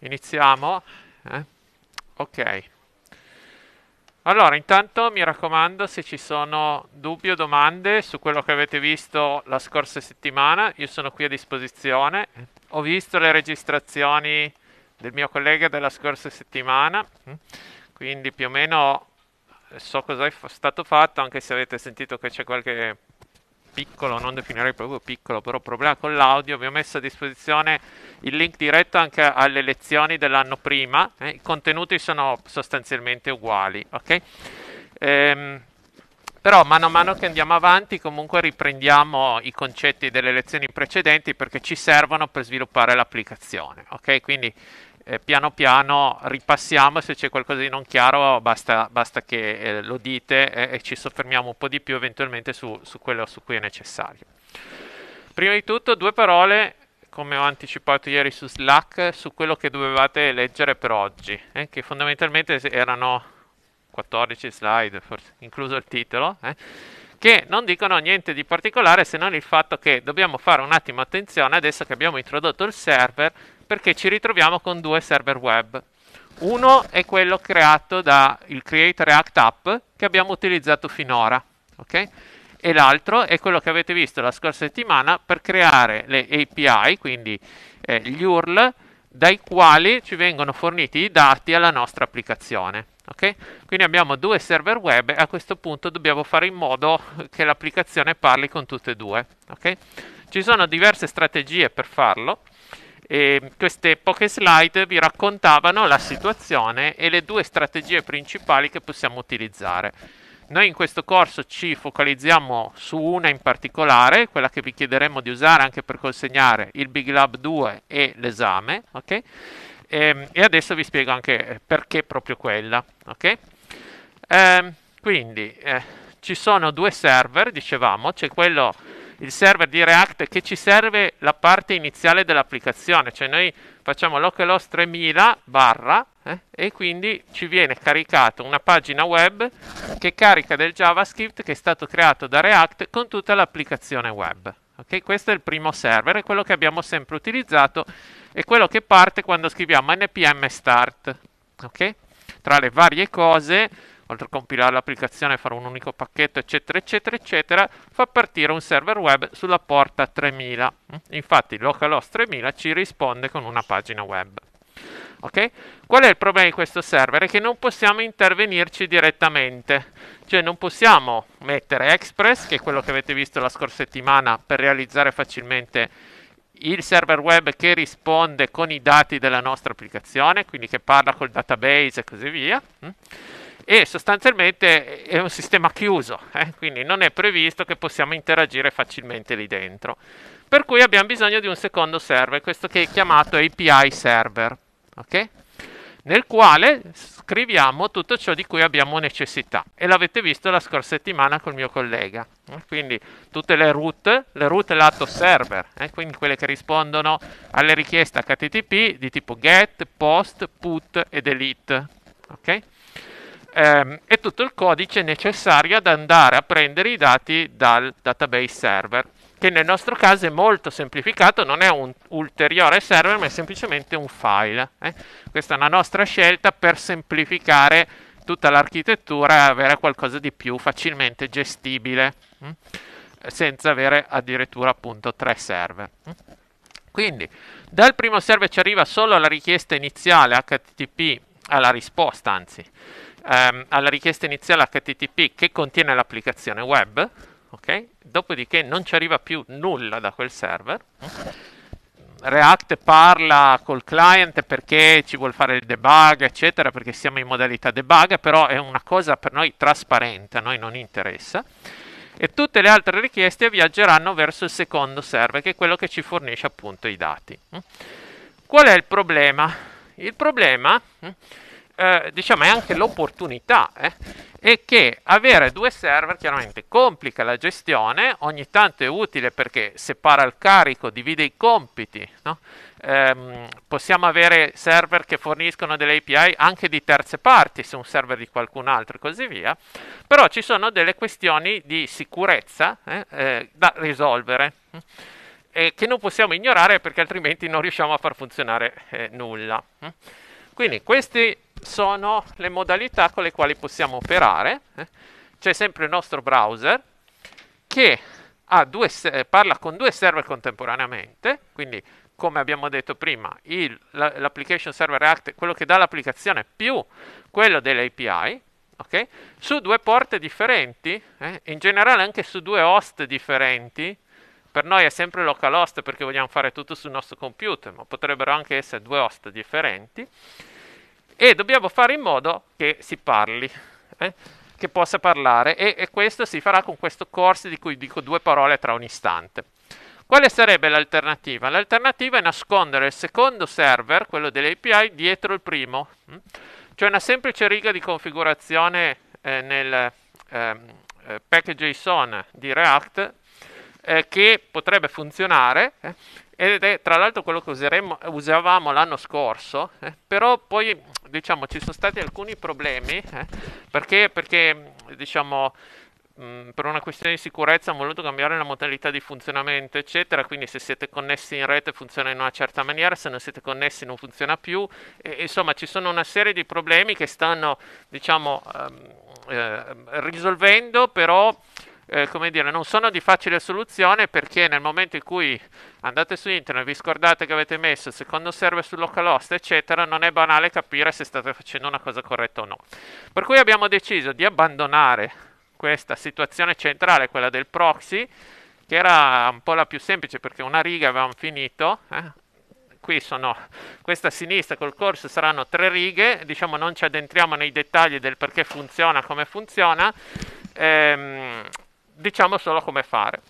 Iniziamo? Eh? Ok. Allora, intanto mi raccomando, se ci sono dubbi o domande su quello che avete visto la scorsa settimana, io sono qui a disposizione. Ho visto le registrazioni del mio collega della scorsa settimana, mm? quindi più o meno so cosa è stato fatto, anche se avete sentito che c'è qualche piccolo, non definirei proprio piccolo, però problema con l'audio, vi ho messo a disposizione il link diretto anche alle lezioni dell'anno prima, eh, i contenuti sono sostanzialmente uguali, ok? Ehm, però mano a mano che andiamo avanti comunque riprendiamo i concetti delle lezioni precedenti perché ci servono per sviluppare l'applicazione, ok? Quindi eh, piano piano ripassiamo, se c'è qualcosa di non chiaro basta, basta che eh, lo dite eh, e ci soffermiamo un po' di più eventualmente su, su, quello su cui è necessario. Prima di tutto due parole, come ho anticipato ieri su Slack, su quello che dovevate leggere per oggi, eh, che fondamentalmente erano 14 slide, forse, incluso il titolo, eh, che non dicono niente di particolare se non il fatto che dobbiamo fare un attimo attenzione adesso che abbiamo introdotto il server perché ci ritroviamo con due server web. Uno è quello creato dal Create React App che abbiamo utilizzato finora, okay? e l'altro è quello che avete visto la scorsa settimana per creare le API, quindi eh, gli URL, dai quali ci vengono forniti i dati alla nostra applicazione. Okay? Quindi abbiamo due server web e a questo punto dobbiamo fare in modo che l'applicazione parli con tutte e due. Okay? Ci sono diverse strategie per farlo. E queste poche slide vi raccontavano la situazione e le due strategie principali che possiamo utilizzare. Noi in questo corso ci focalizziamo su una in particolare, quella che vi chiederemo di usare anche per consegnare il Big Lab 2 e l'esame, okay? e, ehm, e, adesso vi spiego anche perché proprio quella, okay? ehm, quindi eh, ci sono due server, dicevamo, c'è quello il server di React che ci serve la parte iniziale dell'applicazione, cioè noi facciamo localhost 3000 barra eh, e quindi ci viene caricata una pagina web che carica del JavaScript che è stato creato da React con tutta l'applicazione web. Okay? Questo è il primo server, è quello che abbiamo sempre utilizzato, e quello che parte quando scriviamo npm start. Okay? Tra le varie cose oltre a compilare l'applicazione, fare un unico pacchetto, eccetera, eccetera, eccetera, fa partire un server web sulla porta 3000. Infatti localhost 3000 ci risponde con una pagina web. Okay? Qual è il problema di questo server? È che non possiamo intervenirci direttamente, cioè non possiamo mettere Express, che è quello che avete visto la scorsa settimana, per realizzare facilmente il server web che risponde con i dati della nostra applicazione, quindi che parla col database e così via e sostanzialmente è un sistema chiuso, eh? quindi non è previsto che possiamo interagire facilmente lì dentro. Per cui abbiamo bisogno di un secondo server, questo che è chiamato API server, okay? nel quale scriviamo tutto ciò di cui abbiamo necessità. E l'avete visto la scorsa settimana col mio collega. Eh, quindi tutte le root, le root lato server, eh? quindi quelle che rispondono alle richieste HTTP di tipo get, post, put e delete. Okay? ehm, e tutto il codice necessario ad andare a prendere i dati dal database server che nel nostro caso è molto semplificato, non è un ulteriore server, ma è semplicemente un file. Eh? Questa è una nostra scelta per semplificare tutta l'architettura e avere qualcosa di più facilmente gestibile, hm? senza avere addirittura appunto tre server. Hm? Quindi dal primo server ci arriva solo la richiesta iniziale HTTP alla risposta, anzi ehm, alla richiesta iniziale HTTP che contiene l'applicazione web, okay? dopodiché non ci arriva più nulla da quel server. React parla col client perché ci vuole fare il debug, eccetera, perché siamo in modalità debug, però è una cosa per noi trasparente, a noi non interessa. E tutte le altre richieste viaggeranno verso il secondo server, che è quello che ci fornisce appunto i dati. Qual è il problema? Il problema hm, eh, diciamo, è anche l'opportunità. Eh? E che avere due server chiaramente complica la gestione, ogni tanto è utile perché separa il carico, divide i compiti, no? ehm, possiamo avere server che forniscono delle API anche di terze parti, se un server di qualcun altro e così via, però ci sono delle questioni di sicurezza eh, eh da risolvere eh, E che non possiamo ignorare perché altrimenti non riusciamo a far funzionare eh, nulla. Quindi questi sono le modalità con le quali possiamo operare. Eh. C'è sempre il nostro browser che due, eh, parla con due server contemporaneamente, quindi come abbiamo detto prima, l'application server React è quello che dà l'applicazione più quello dell'API, okay? su due porte differenti, eh? in generale anche su due host differenti, per noi è sempre localhost perché vogliamo fare tutto sul nostro computer, ma potrebbero anche essere due host differenti, e dobbiamo fare in modo che si parli, eh? che possa parlare e, e, questo si farà con questo corso di cui dico due parole tra un istante. Quale sarebbe l'alternativa? L'alternativa è nascondere il secondo server, quello dell'API, dietro il primo, cioè una semplice riga di configurazione eh, nel ehm, eh, package JSON di React eh, che potrebbe funzionare eh, ed è tra l'altro quello che useremo, usavamo l'anno scorso, eh, però poi diciamo ci sono stati alcuni problemi eh, perché, perché diciamo per una questione di sicurezza hanno voluto cambiare la modalità di funzionamento eccetera quindi se siete connessi in rete funziona in una certa maniera se non siete connessi non funziona più e, insomma ci sono una serie di problemi che stanno diciamo um, eh, risolvendo però eh, come dire, non sono di facile soluzione perché nel momento in cui andate su internet vi scordate che avete messo il secondo server su localhost, eccetera, non è banale capire se state facendo una cosa corretta o no. Per cui abbiamo deciso di abbandonare questa situazione centrale, quella del proxy, che era un po' la più semplice perché una riga avevamo finito, eh? qui sono questa a sinistra col corso saranno tre righe, diciamo non ci addentriamo nei dettagli del perché funziona, come funziona, ehm, diciamo solo come fare.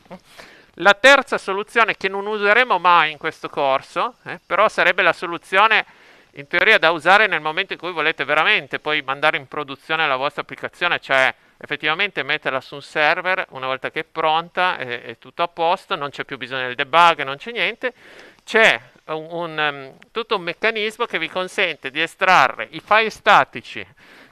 La terza soluzione che non useremo mai in questo corso, eh, però sarebbe la soluzione in teoria da usare nel momento in cui volete veramente poi mandare in produzione la vostra applicazione, cioè effettivamente metterla su un server una volta che è pronta, è, è tutto a posto, non c'è più bisogno del debug, non c'è niente, c'è un, un, um, tutto un meccanismo che vi consente di estrarre i file statici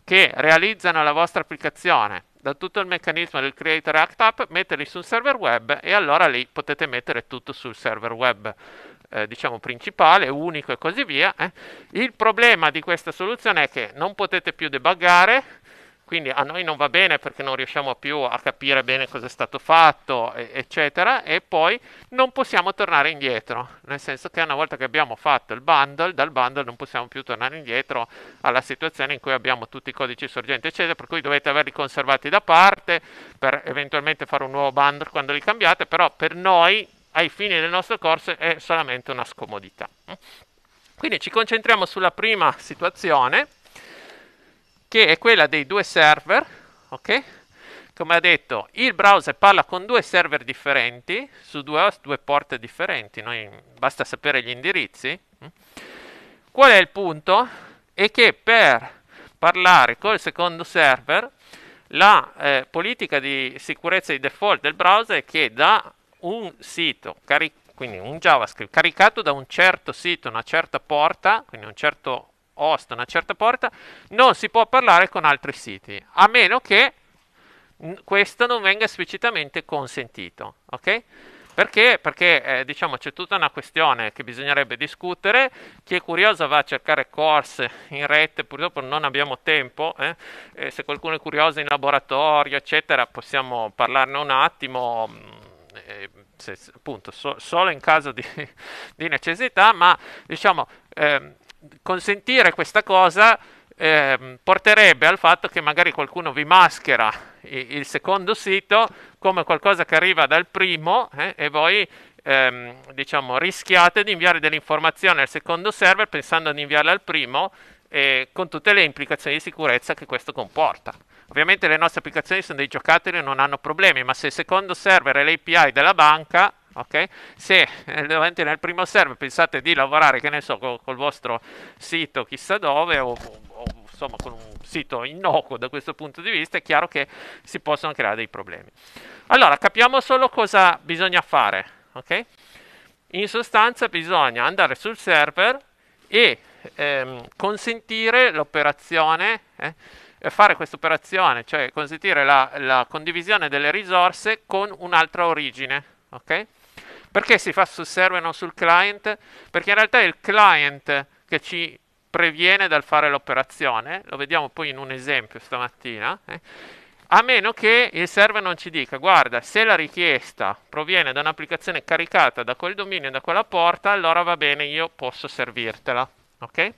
che realizzano la vostra applicazione da tutto il meccanismo del Creator Act Up, metterli su un server web e allora lì potete mettere tutto sul server web. Eh, diciamo principale, unico e così via. Eh. Il problema di questa soluzione è che non potete più debuggare, quindi a noi non va bene perché non riusciamo più a capire bene cosa è stato fatto, eccetera, e poi non possiamo tornare indietro, nel senso che una volta che abbiamo fatto il bundle, dal bundle non possiamo più tornare indietro alla situazione in cui abbiamo tutti i codici sorgenti, eccetera, per cui dovete averli conservati da parte per eventualmente fare un nuovo bundle quando li cambiate, però per noi, ai fini del nostro corso, è solamente una scomodità. Quindi ci concentriamo sulla prima situazione che è quella dei due server, ok? Come ha detto, il browser parla con due server differenti, su due host, due porte differenti, noi, basta sapere gli indirizzi. Qual è il punto? È che per parlare col secondo server, la eh, politica di sicurezza di default del browser è che da un sito, quindi un JavaScript caricato da un certo sito, una certa porta, quindi un certo hosta una certa porta, non si può parlare con altri siti, a meno che questo non venga esplicitamente consentito, ok? Perché? Perché eh, diciamo c'è tutta una questione che bisognerebbe discutere. Chi è curioso va a cercare corse in rete, purtroppo non abbiamo tempo. Eh? Eh, se qualcuno è curioso in laboratorio, eccetera, possiamo parlarne un attimo. Mm, eh, se, appunto, so, solo in caso di, di necessità, ma diciamo ehm, consentire questa cosa eh, porterebbe al fatto che magari qualcuno vi maschera il secondo sito come qualcosa che arriva dal primo eh, e voi ehm, diciamo, rischiate di inviare delle informazioni al secondo server pensando di inviarle al primo eh, con tutte le implicazioni di sicurezza che questo comporta. Ovviamente le nostre applicazioni sono dei giocattoli e non hanno problemi, ma se il secondo server è l'API della banca, ok? Se eh, nel primo serve pensate di lavorare, che ne so, col, col vostro sito chissà dove o, o insomma con un sito innocuo da questo punto di vista, è chiaro che si possono creare dei problemi. Allora, capiamo solo cosa bisogna fare, ok? In sostanza bisogna andare sul server e ehm, consentire l'operazione, eh, eh fare questa operazione, cioè consentire la, la condivisione delle risorse con un'altra origine, ok? Perché si fa sul server e non sul client? Perché in realtà è il client che ci previene dal fare l'operazione, lo vediamo poi in un esempio stamattina, eh? a meno che il server non ci dica, guarda, se la richiesta proviene da un'applicazione caricata da quel dominio da quella porta, allora va bene, io posso servirtela. Ok?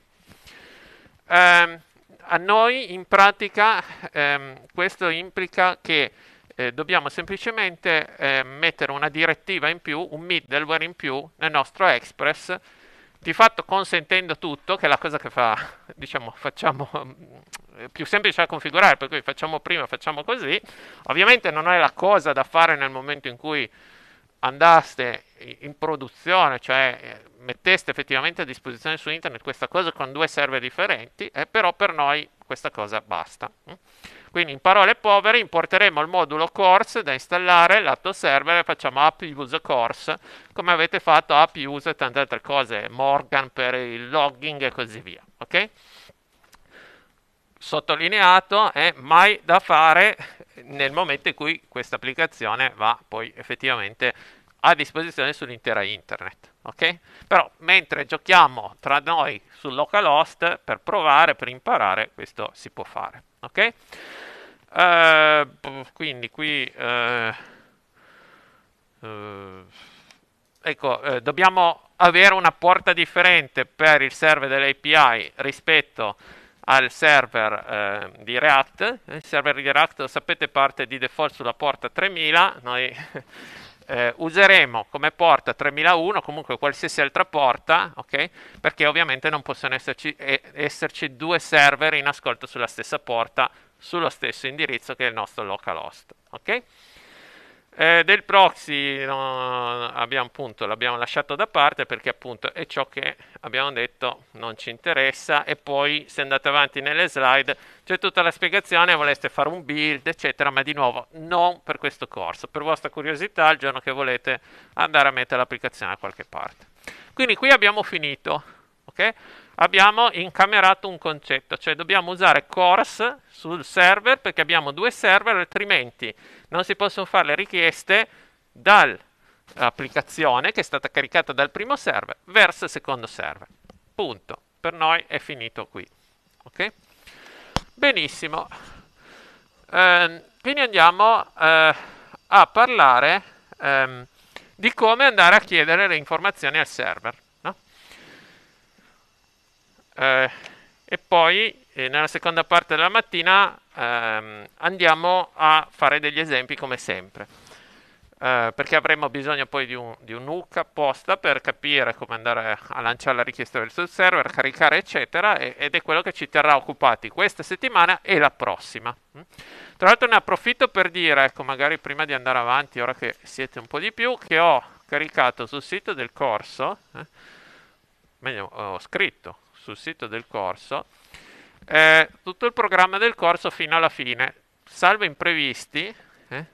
Um, a noi in pratica um, questo implica che eh, dobbiamo semplicemente eh, mettere una direttiva in più, un middleware in più nel nostro Express, di fatto consentendo tutto, che è la cosa che fa, diciamo, facciamo mm, più semplice da configurare, per cui facciamo prima, facciamo così. Ovviamente non è la cosa da fare nel momento in cui andaste in produzione, cioè eh, metteste effettivamente a disposizione su internet questa cosa con due server differenti, eh, però per noi questa cosa basta. Mm. Quindi in parole povere importeremo il modulo course da installare, lato server, e facciamo app use course, come avete fatto app use e tante altre cose, Morgan per il logging e così via. Ok? Sottolineato è mai da fare nel momento in cui questa applicazione va poi effettivamente a disposizione sull'intera internet. Ok? Però mentre giochiamo tra noi sul localhost per provare, per imparare, questo si può fare. Ok? Uh, quindi qui... Uh, uh, ecco, dobbiamo avere una porta differente per il server dell'API rispetto al server di React. Il server di React, sapete, parte di default sulla porta 3000. Noi Eh, useremo come porta 3001 comunque qualsiasi altra porta ok perché ovviamente non possono esserci, eh, esserci due server in ascolto sulla stessa porta sullo stesso indirizzo che il nostro localhost. Ok? Eh, del proxy no, abbiamo, appunto, l'abbiamo lasciato da parte perché appunto è ciò che abbiamo detto non ci interessa e poi se andate avanti nelle slide c'è tutta la spiegazione, voleste fare un build eccetera, ma di nuovo non per questo corso, per vostra curiosità il giorno che volete andare a mettere l'applicazione da qualche parte. Quindi qui abbiamo finito, ok? abbiamo incamerato un concetto, cioè dobbiamo usare CORS sul server perché abbiamo due server, altrimenti non si possono fare le richieste dall'applicazione che è stata caricata dal primo server verso il secondo server. Punto. Per noi è finito qui. Ok? Benissimo. Ehm, quindi andiamo eh, a parlare ehm, di come andare a chiedere le informazioni al server eh, e poi eh, nella seconda parte della mattina ehm, andiamo a fare degli esempi come sempre. Eh, perché avremo bisogno poi di un, di un hook apposta per capire come andare a lanciare la richiesta verso il server, caricare eccetera e, ed è quello che ci terrà occupati questa settimana e la prossima. Mm. Tra l'altro ne approfitto per dire, ecco magari prima di andare avanti, ora che siete un po' di più, che ho caricato sul sito del corso, eh, meglio ho scritto sul sito del corso eh, tutto il programma del corso fino alla fine, salvo imprevisti, eh,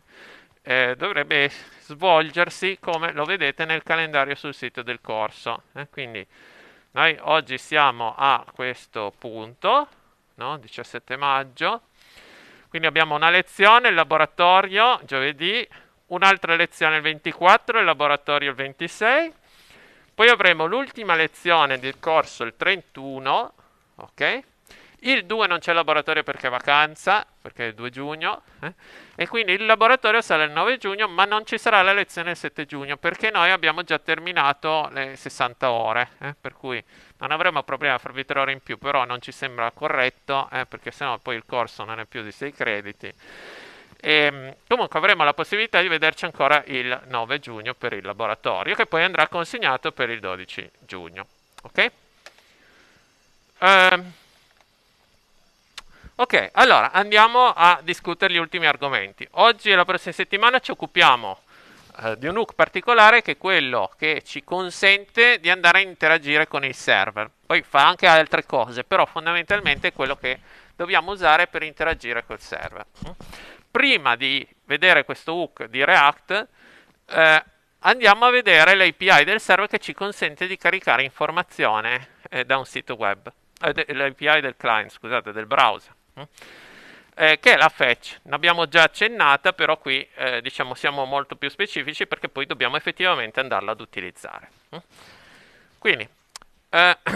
eh, dovrebbe svolgersi come lo vedete nel calendario sul sito del corso. Eh. Quindi noi oggi siamo a questo punto, no? 17 maggio, quindi abbiamo una lezione, il laboratorio giovedì, un'altra lezione il 24, il laboratorio il 26 poi avremo l'ultima lezione del corso il 31, ok? Il 2 non c'è laboratorio perché è vacanza, perché è il 2 giugno, eh? e quindi il laboratorio sarà il 9 giugno, ma non ci sarà la lezione il 7 giugno, perché noi abbiamo già terminato le 60 ore, eh? per cui non avremo problema a farvi 3 ore in più, però non ci sembra corretto, eh? perché sennò poi il corso non è più di 6 crediti. E, ehm, comunque avremo la possibilità di vederci ancora il 9 giugno per il laboratorio, che poi andrà consegnato per il 12 giugno. Ok? Uh, ok, allora andiamo a discutere gli ultimi argomenti. Oggi e la prossima settimana ci occupiamo uh, di un hook particolare che è quello che ci consente di andare a interagire con il server. Poi fa anche altre cose, però fondamentalmente è quello che dobbiamo usare per interagire col server prima di vedere questo hook di React, eh, andiamo a vedere l'API del server che ci consente di caricare informazione eh, da un sito web, eh, l'API del client, scusate, del browser, mm? eh, che è la fetch. Ne abbiamo già accennata, però qui eh, diciamo siamo molto più specifici perché poi dobbiamo effettivamente andarla ad utilizzare. Mm? Quindi, eh,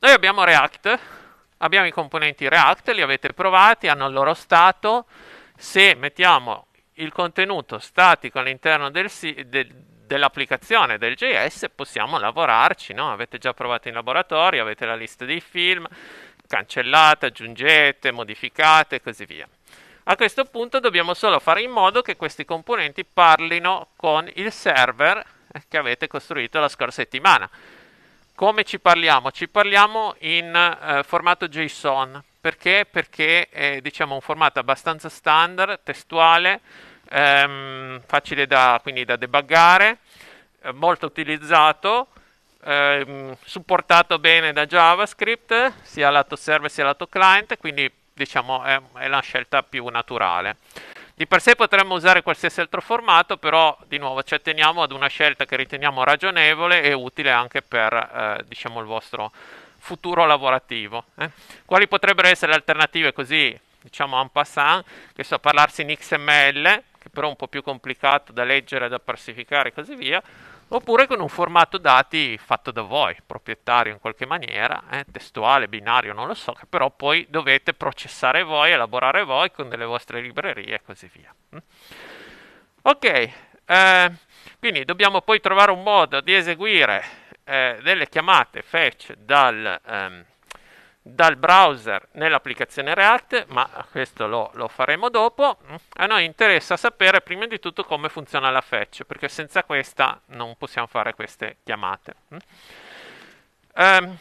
noi abbiamo React abbiamo i componenti React, li avete provati, hanno il loro stato. Se mettiamo il contenuto statico all'interno del, del, dell'applicazione del JS, possiamo lavorarci, no? Avete già provato in laboratorio, avete la lista dei film, cancellate, aggiungete, modificate e così via. A questo punto dobbiamo solo fare in modo che questi componenti parlino con il server che avete costruito la scorsa settimana. Come ci parliamo? Ci parliamo in eh, formato JSON. Perché? Perché è diciamo, un formato abbastanza standard, testuale, ehm, facile da, quindi, da debuggare, eh, molto utilizzato, ehm, supportato bene da JavaScript, sia lato server sia lato client, quindi diciamo, è, è la scelta più naturale. Di per sé potremmo usare qualsiasi altro formato, però di nuovo ci atteniamo ad una scelta che riteniamo ragionevole e utile anche per eh, diciamo, il vostro futuro lavorativo. Eh. Quali potrebbero essere le alternative così, diciamo en passant, che so, parlarsi in XML, che però è un po' più complicato da leggere, da parsificare e così via, oppure con un formato dati fatto da voi, proprietario in qualche maniera, eh, testuale, binario, non lo so, che però poi dovete processare voi, elaborare voi con delle vostre librerie e così via. Mm. Ok, eh, quindi dobbiamo poi trovare un modo di eseguire eh, delle chiamate fetch dal... Ehm, dal browser nell'applicazione React, ma questo lo, lo, faremo dopo. A noi interessa sapere prima di tutto come funziona la fetch, perché senza questa non possiamo fare queste chiamate. Um,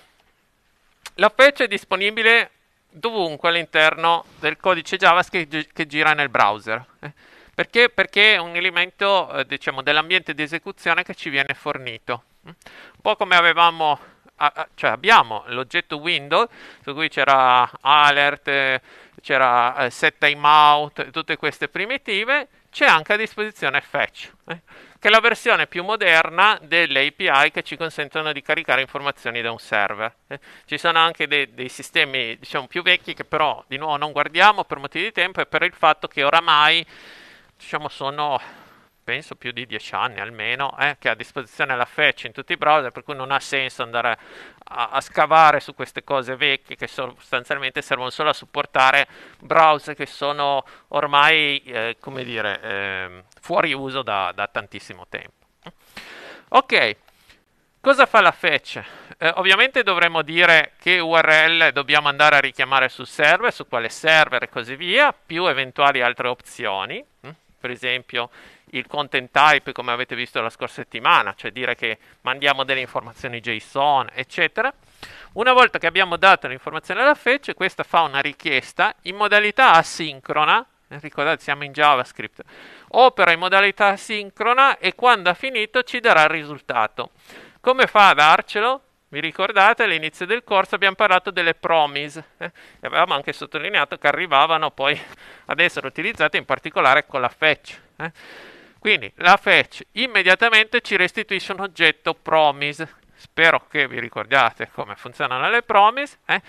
la fetch è disponibile dovunque all'interno del codice JavaScript che, gira nel browser. Eh. Perché? Perché è un elemento eh, diciamo, dell'ambiente di esecuzione che ci viene fornito. Eh. Un po' come avevamo a, cioè abbiamo l'oggetto window su cui c'era alert, c'era eh, set timeout, tutte queste primitive, c'è anche a disposizione fetch, eh, che è la versione più moderna delle API che ci consentono di caricare informazioni da un server. Eh. Ci sono anche dei, dei sistemi diciamo, più vecchi che però di nuovo non guardiamo per motivi di tempo e per il fatto che oramai diciamo, sono penso più di dieci anni almeno, eh, che ha a disposizione la fetch in tutti i browser, per cui non ha senso andare a, a scavare su queste cose vecchie che sostanzialmente servono solo a supportare browser che sono ormai, eh, come dire, eh, fuori uso da, da tantissimo tempo. Ok. Cosa fa la fetch? Eh, ovviamente dovremmo dire che URL dobbiamo andare a richiamare sul server, su quale server e così via, più eventuali altre opzioni, mm, per esempio il content type come avete visto la scorsa settimana, cioè dire che mandiamo delle informazioni JSON, eccetera. Una volta che abbiamo dato l'informazione alla fetch, questa fa una richiesta in modalità asincrona, ricordate siamo in JavaScript, opera in modalità asincrona e quando ha finito ci darà il risultato. Come fa a darcelo? Vi ricordate all'inizio del corso abbiamo parlato delle promise eh? e avevamo anche sottolineato che arrivavano poi ad essere utilizzate in particolare con la fetch. Eh? Quindi la fetch immediatamente ci restituisce un oggetto promise. Spero che vi ricordiate come funzionano le promise. Eh?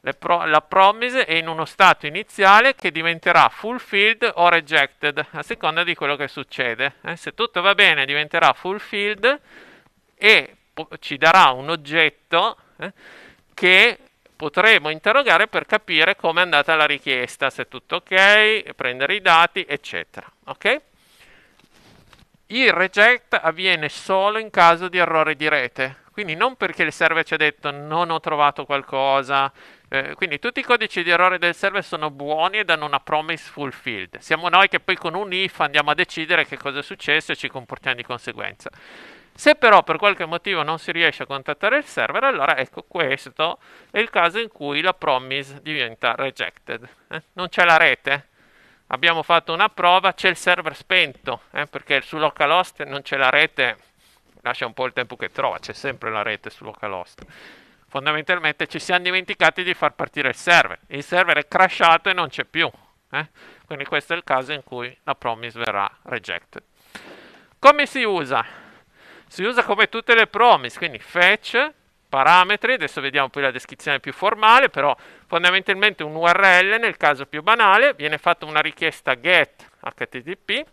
Le pro- la promise è in uno stato iniziale che diventerà fulfilled o rejected a seconda di quello che succede. Eh? Se tutto va bene diventerà fulfilled e po- ci darà un oggetto eh? che potremo interrogare per capire come è andata la richiesta, se tutto ok, prendere i dati, eccetera. Ok? Il reject avviene solo in caso di errore di rete, quindi non perché il server ci ha detto non ho trovato qualcosa, eh, quindi tutti i codici di errore del server sono buoni e danno una promise fulfilled. Siamo noi che poi con un if andiamo a decidere che cosa è successo e ci comportiamo di conseguenza. Se però per qualche motivo non si riesce a contattare il server, allora ecco questo è il caso in cui la promise diventa rejected. Eh? Non c'è la rete, abbiamo fatto una prova, c'è il server spento, eh, perché su localhost non c'è la rete, lascia un po' il tempo che trova, c'è sempre la rete su localhost. Fondamentalmente ci siamo dimenticati di far partire il server, il server è crashato e non c'è più. Eh? Quindi questo è il caso in cui la promise verrà rejected. Come si usa? Si usa come tutte le promise, quindi fetch, parametri, adesso vediamo poi la descrizione più formale, però fondamentalmente un URL nel caso più banale, viene fatta una richiesta get http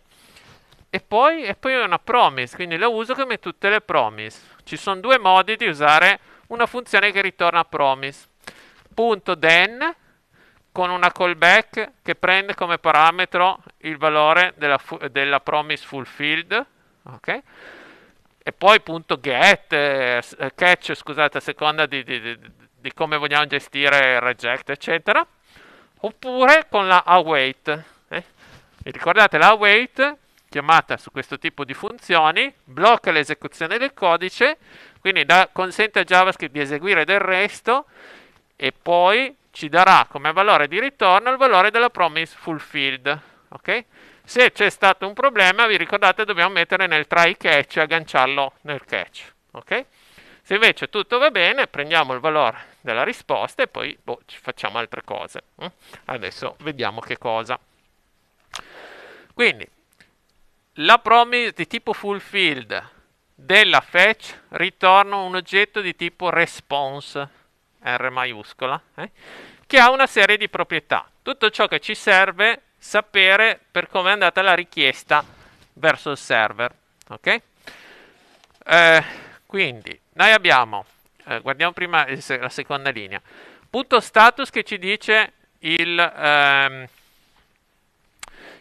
e poi, e poi una promise, quindi la uso come tutte le promise. Ci sono due modi di usare una funzione che ritorna promise. Punto then con una callback che prende come parametro il valore della, della promise fulfilled, ok? e poi appunto get, eh, eh, catch, scusate, a seconda di, di, di, di, come vogliamo gestire il reject, eccetera, oppure con la await. Eh? E ricordate la await chiamata su questo tipo di funzioni blocca l'esecuzione del codice, quindi da, consente a JavaScript di eseguire del resto e poi ci darà come valore di ritorno il valore della promise fulfilled. Okay? Se c'è stato un problema, vi ricordate, dobbiamo mettere nel try catch e agganciarlo nel catch. Okay? Se invece tutto va bene, prendiamo il valore della risposta e poi boh, facciamo altre cose. Eh? Adesso vediamo che cosa. Quindi, la promise di tipo fulfilled della fetch ritorna un oggetto di tipo response, R maiuscola, eh? che ha una serie di proprietà. Tutto ciò che ci serve sapere per come è andata la richiesta verso il server. Ok? Eh, quindi noi abbiamo, eh, guardiamo prima la seconda linea, punto status che ci dice il, ehm,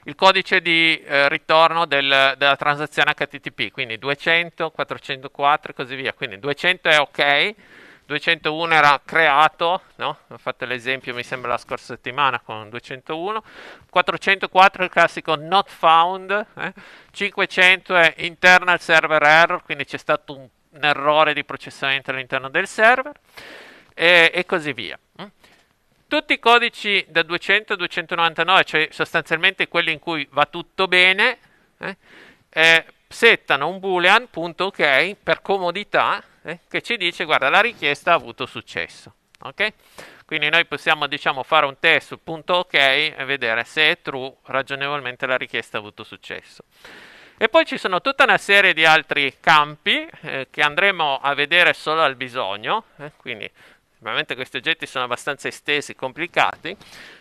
il codice di eh, ritorno del, della transazione HTTP, quindi 200, 404 e così via. Quindi 200 è ok, 201 era creato, no? ho fatto l'esempio mi sembra la scorsa settimana con 201, 404 è il classico not found, eh? 500 è internal server error, quindi c'è stato un, un errore di processamento all'interno del server e, e così via. Mm? Tutti i codici da 200 a 299, cioè sostanzialmente quelli in cui va tutto bene, eh? eh settano un boolean.ok per comodità, eh, che ci dice guarda la richiesta ha avuto successo. Okay? Quindi noi possiamo diciamo, fare un test sul punto ok e vedere se è true ragionevolmente la richiesta ha avuto successo. E poi ci sono tutta una serie di altri campi eh, che andremo a vedere solo al bisogno, eh, quindi ovviamente questi oggetti sono abbastanza estesi, complicati.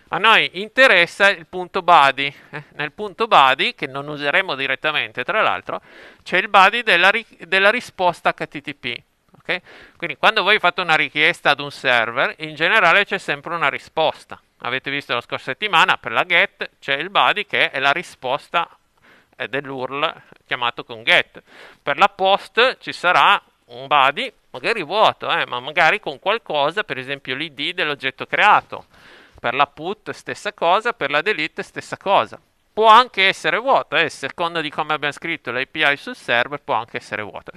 A noi interessa il punto body. Eh. nel punto body, che non useremo direttamente tra l'altro, c'è il body della, ri della risposta HTTP. Okay? Quindi quando voi fate una richiesta ad un server, in generale c'è sempre una risposta. Avete visto la scorsa settimana, per la GET c'è il body che è la risposta dell'URL chiamato con GET. Per la POST ci sarà un body, magari vuoto, eh, ma magari con qualcosa, per esempio l'id dell'oggetto creato. Per la PUT stessa cosa, per la DELETE stessa cosa può anche essere vuoto, e eh, secondo di come abbiamo scritto l'API sul server può anche essere vuoto.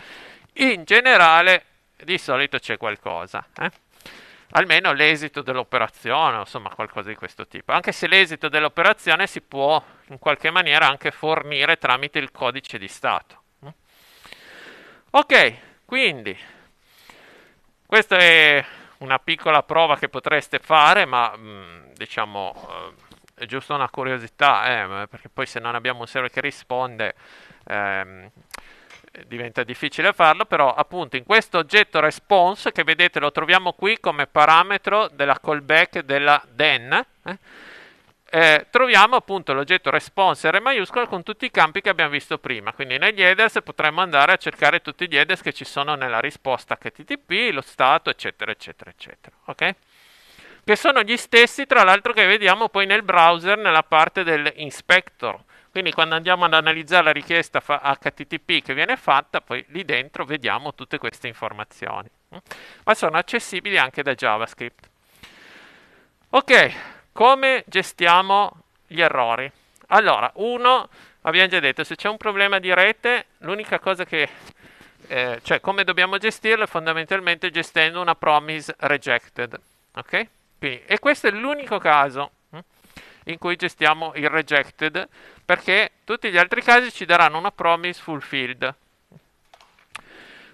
In generale di solito c'è qualcosa. Eh? Almeno l'esito dell'operazione, insomma qualcosa di questo tipo. Anche se l'esito dell'operazione si può in qualche maniera anche fornire tramite il codice di stato. Mm. Ok, quindi questa è una piccola prova che potreste fare, ma mm, diciamo eh, è giusto una curiosità, eh, perché poi se non abbiamo un server che risponde... Ehm, eh, diventa difficile farlo, però appunto in questo oggetto response che vedete lo troviamo qui come parametro della callback della den, eh? Eh, troviamo appunto l'oggetto response R maiuscola con tutti i campi che abbiamo visto prima, quindi negli headers potremmo andare a cercare tutti gli headers che ci sono nella risposta HTTP, lo stato, eccetera, eccetera, eccetera, ok? Che sono gli stessi, tra l'altro, che vediamo poi nel browser nella parte dell'inspector, quindi quando andiamo ad analizzare la richiesta HTTP che viene fatta, poi lì dentro vediamo tutte queste informazioni, mm? ma sono accessibili anche da JavaScript. Ok, come gestiamo gli errori? Allora, uno, abbiamo già detto, se c'è un problema di rete, l'unica cosa che eh, cioè come dobbiamo gestirlo fondamentalmente gestendo una promise rejected. Ok? Quindi, e questo è l'unico caso in cui gestiamo il rejected, perché tutti gli altri casi ci daranno una promise fulfilled.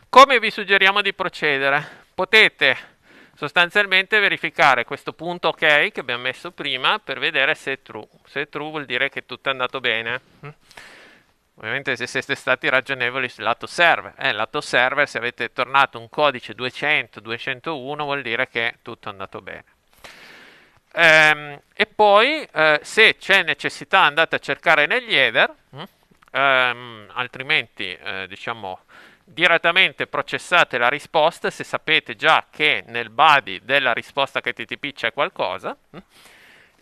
Come vi suggeriamo di procedere? Potete sostanzialmente verificare questo punto ok che abbiamo messo prima per vedere se è true. Se è true vuol dire che tutto è andato bene. Ovviamente se siete stati ragionevoli sul lato server, eh, lato server se avete tornato un codice 200, 201 vuol dire che tutto è andato bene. Ehm, e poi, eh, se c'è necessità, andate a cercare negli header, mm? ehm, altrimenti, eh, diciamo, direttamente processate la risposta se sapete già che nel body della risposta HTTP c'è qualcosa. Mh? Mm?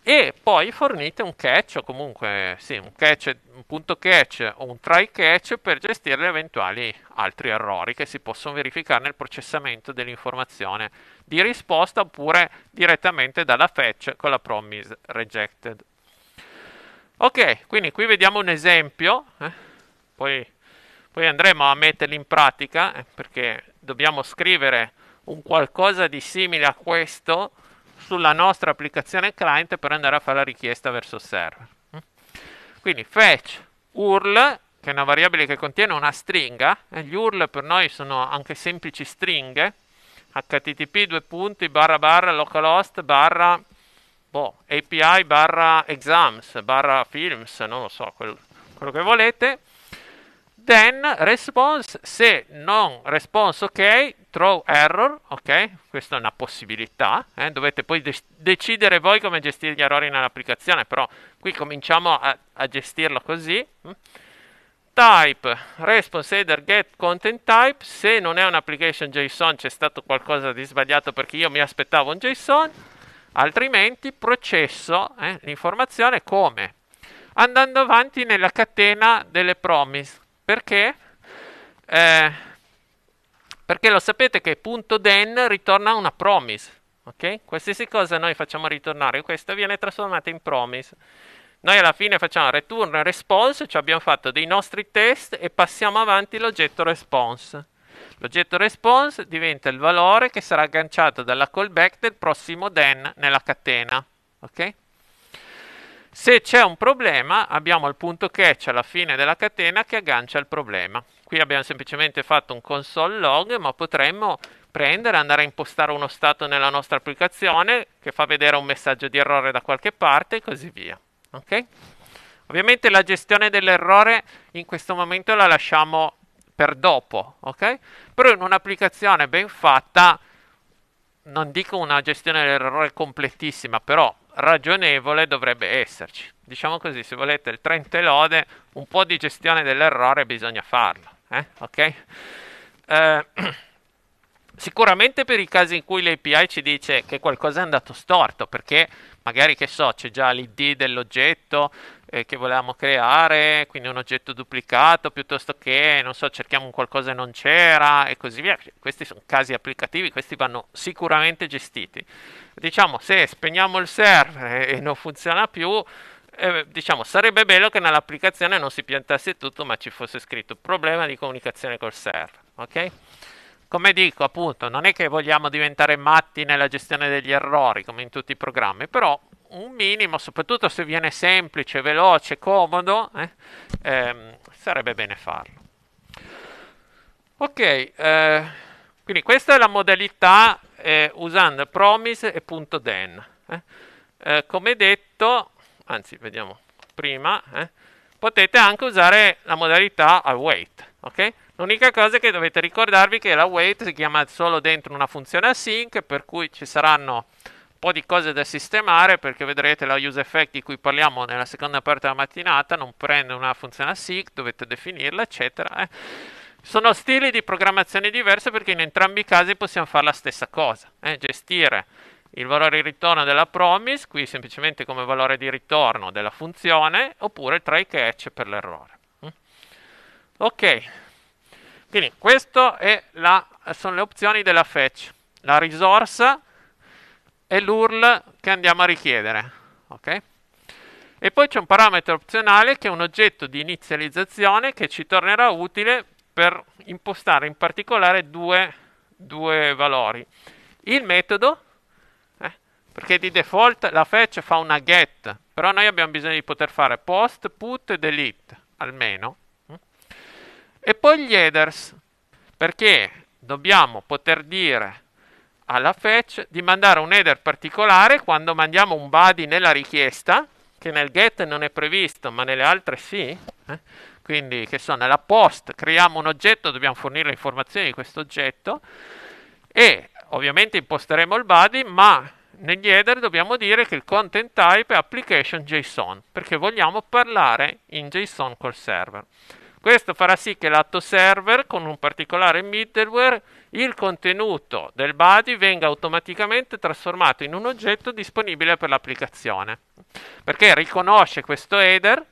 e poi fornite un catch o comunque sì, un, catch, un punto catch o un try catch per gestire eventuali altri errori che si possono verificare nel processamento dell'informazione di risposta oppure direttamente dalla fetch con la promise rejected. Ok, quindi qui vediamo un esempio, eh? poi, poi, andremo a metterli in pratica eh? perché dobbiamo scrivere un qualcosa di simile a questo sulla nostra applicazione client per andare a fare la richiesta verso server. Quindi fetch URL, che è una variabile che contiene una stringa, e gli URL per noi sono anche semplici stringhe, http due punti barra barra localhost barra boh, api barra exams barra films, non lo so, quello, quello che volete, then response, se non response ok, throw error, ok? Questa è una possibilità, eh? dovete poi de- decidere voi come gestire gli errori nell'applicazione, però qui cominciamo a, a gestirlo così. Type, response header get content type, se non è un'application JSON c'è stato qualcosa di sbagliato perché io mi aspettavo un JSON, altrimenti processo eh, l'informazione come? Andando avanti nella catena delle promise perché? Eh, perché lo sapete che punto den ritorna una promise. Ok? Qualsiasi cosa noi facciamo ritornare, questa viene trasformata in promise. Noi alla fine facciamo return response, cioè abbiamo fatto dei nostri test e passiamo avanti l'oggetto response. L'oggetto response diventa il valore che sarà agganciato dalla callback del prossimo den nella catena. Ok? Se c'è un problema abbiamo il punto catch alla fine della catena che aggancia il problema. Qui abbiamo semplicemente fatto un console log, ma potremmo prendere, andare a impostare uno stato nella nostra applicazione che fa vedere un messaggio di errore da qualche parte e così via. Okay? Ovviamente la gestione dell'errore in questo momento la lasciamo per dopo, ok? Però in un'applicazione ben fatta, non dico una gestione dell'errore completissima, però ragionevole dovrebbe esserci. Diciamo così, se volete il 30 lode, un po' di gestione dell'errore bisogna farlo. Eh? Okay? Eh, sicuramente per i casi in cui l'API ci dice che qualcosa è andato storto, perché magari che so, c'è già l'ID dell'oggetto, eh, che volevamo creare, quindi un oggetto duplicato piuttosto che, non so, cerchiamo un qualcosa e non c'era e così via. Questi sono casi applicativi, questi vanno sicuramente gestiti. Diciamo, se spegniamo il server e non funziona più, eh, diciamo, sarebbe bello che nell'applicazione non si piantasse tutto, ma ci fosse scritto problema di comunicazione col server, ok? Come dico, appunto, non è che vogliamo diventare matti nella gestione degli errori, come in tutti i programmi, però un minimo, soprattutto se viene semplice, veloce, comodo, eh, ehm, sarebbe bene farlo. Ok, eh, quindi questa è la modalità eh, usando promise e punto then. Eh. Eh, come detto, anzi vediamo prima, eh, potete anche usare la modalità await. Okay? L'unica cosa che dovete ricordarvi è che la wait si chiama solo dentro una funzione async, per cui ci saranno po' di cose da sistemare perché vedrete la use effect di cui parliamo nella seconda parte della mattinata non prende una funzione async, dovete definirla, eccetera. Eh. Sono stili di programmazione diversi perché in entrambi i casi possiamo fare la stessa cosa, eh. gestire il valore di ritorno della promise, qui semplicemente come valore di ritorno della funzione, oppure try catch per l'errore. Mm. Ok, quindi queste sono le opzioni della fetch. La risorsa è l'URL che andiamo a richiedere. Okay? E poi c'è un parametro opzionale che è un oggetto di inizializzazione che ci tornerà utile per impostare in particolare due, due valori. Il metodo, eh, perché di default la fetch fa una get, però noi abbiamo bisogno di poter fare post, put e delete, almeno. E poi gli headers, perché dobbiamo poter dire alla fetch di mandare un header particolare quando mandiamo un body nella richiesta, che nel get non è previsto, ma nelle altre sì. Eh? Quindi, che so, nella post creiamo un oggetto, dobbiamo fornire le informazioni di questo oggetto e ovviamente imposteremo il body, ma negli header dobbiamo dire che il content type è application JSON, perché vogliamo parlare in JSON col server. Questo farà sì che l'atto server, con un particolare middleware, il contenuto del body venga automaticamente trasformato in un oggetto disponibile per l'applicazione, perché riconosce questo header,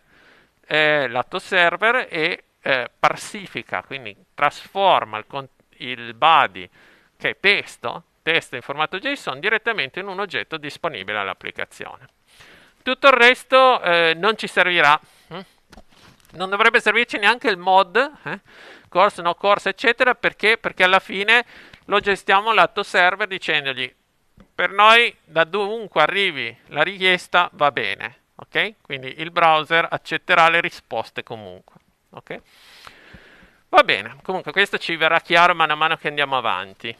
eh, lato server, e eh, parsifica, quindi trasforma il, il body che è testo, testo in formato JSON, direttamente in un oggetto disponibile all'applicazione. Tutto il resto eh, non ci servirà. Hm? non dovrebbe servirci neanche il mod, eh? corse, no corse, eccetera, perché? perché alla fine lo gestiamo lato server dicendogli per noi da dovunque arrivi la richiesta va bene, ok? Quindi il browser accetterà le risposte comunque, ok? Va bene, comunque questo ci verrà chiaro man mano che andiamo avanti.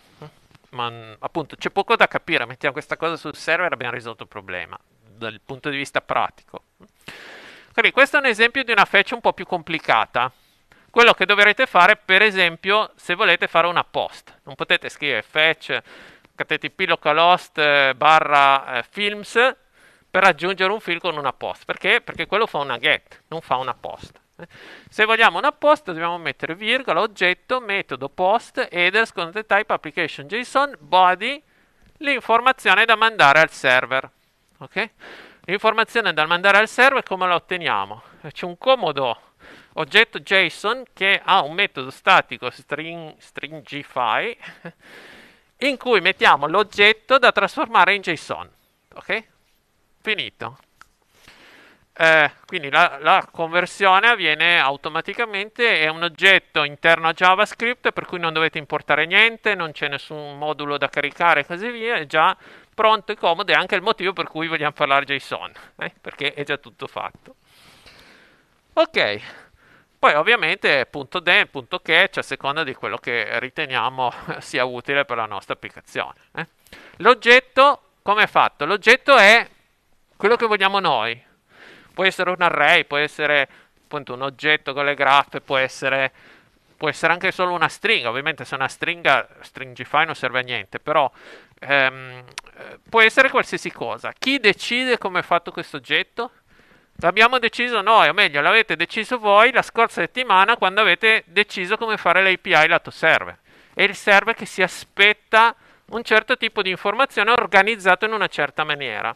Ma appunto c'è poco da capire, mettiamo questa cosa sul server e abbiamo risolto il problema dal punto di vista pratico. Quindi questo è un esempio di una fetch un po' più complicata. Quello che dovrete fare, per esempio, se volete fare una post. Non potete scrivere fetch http localhost eh, barra eh, films per aggiungere un film con una post. Perché? Perché quello fa una get, non fa una post. Eh? Se vogliamo una post dobbiamo mettere virgola, oggetto, metodo post, headers, content type, application JSON, body, l'informazione da mandare al server. Okay? L'informazione da mandare al server come la otteniamo? C'è un comodo oggetto JSON che ha un metodo statico string, stringify in cui mettiamo l'oggetto da trasformare in JSON. Ok? Finito. Eh, quindi la, la, conversione avviene automaticamente, è un oggetto interno a JavaScript per cui non dovete importare niente, non c'è nessun modulo da caricare e così via, è già pronto e comodo è anche il motivo per cui vogliamo parlare JSON, eh? perché è già tutto fatto. Ok, poi ovviamente punto .den, punto .catch a seconda di quello che riteniamo sia utile per la nostra applicazione. Eh? L'oggetto, come è fatto? L'oggetto è quello che vogliamo noi. Può essere un array, può essere appunto un oggetto con le graffe, può essere, può essere anche solo una stringa. Ovviamente se è una stringa, stringify non serve a niente, però ehm, può essere qualsiasi cosa. Chi decide come è fatto questo oggetto? L'abbiamo deciso noi, o meglio, l'avete deciso voi la scorsa settimana quando avete deciso come fare l'API lato server. È il server che si aspetta un certo tipo di informazione organizzato in una certa maniera.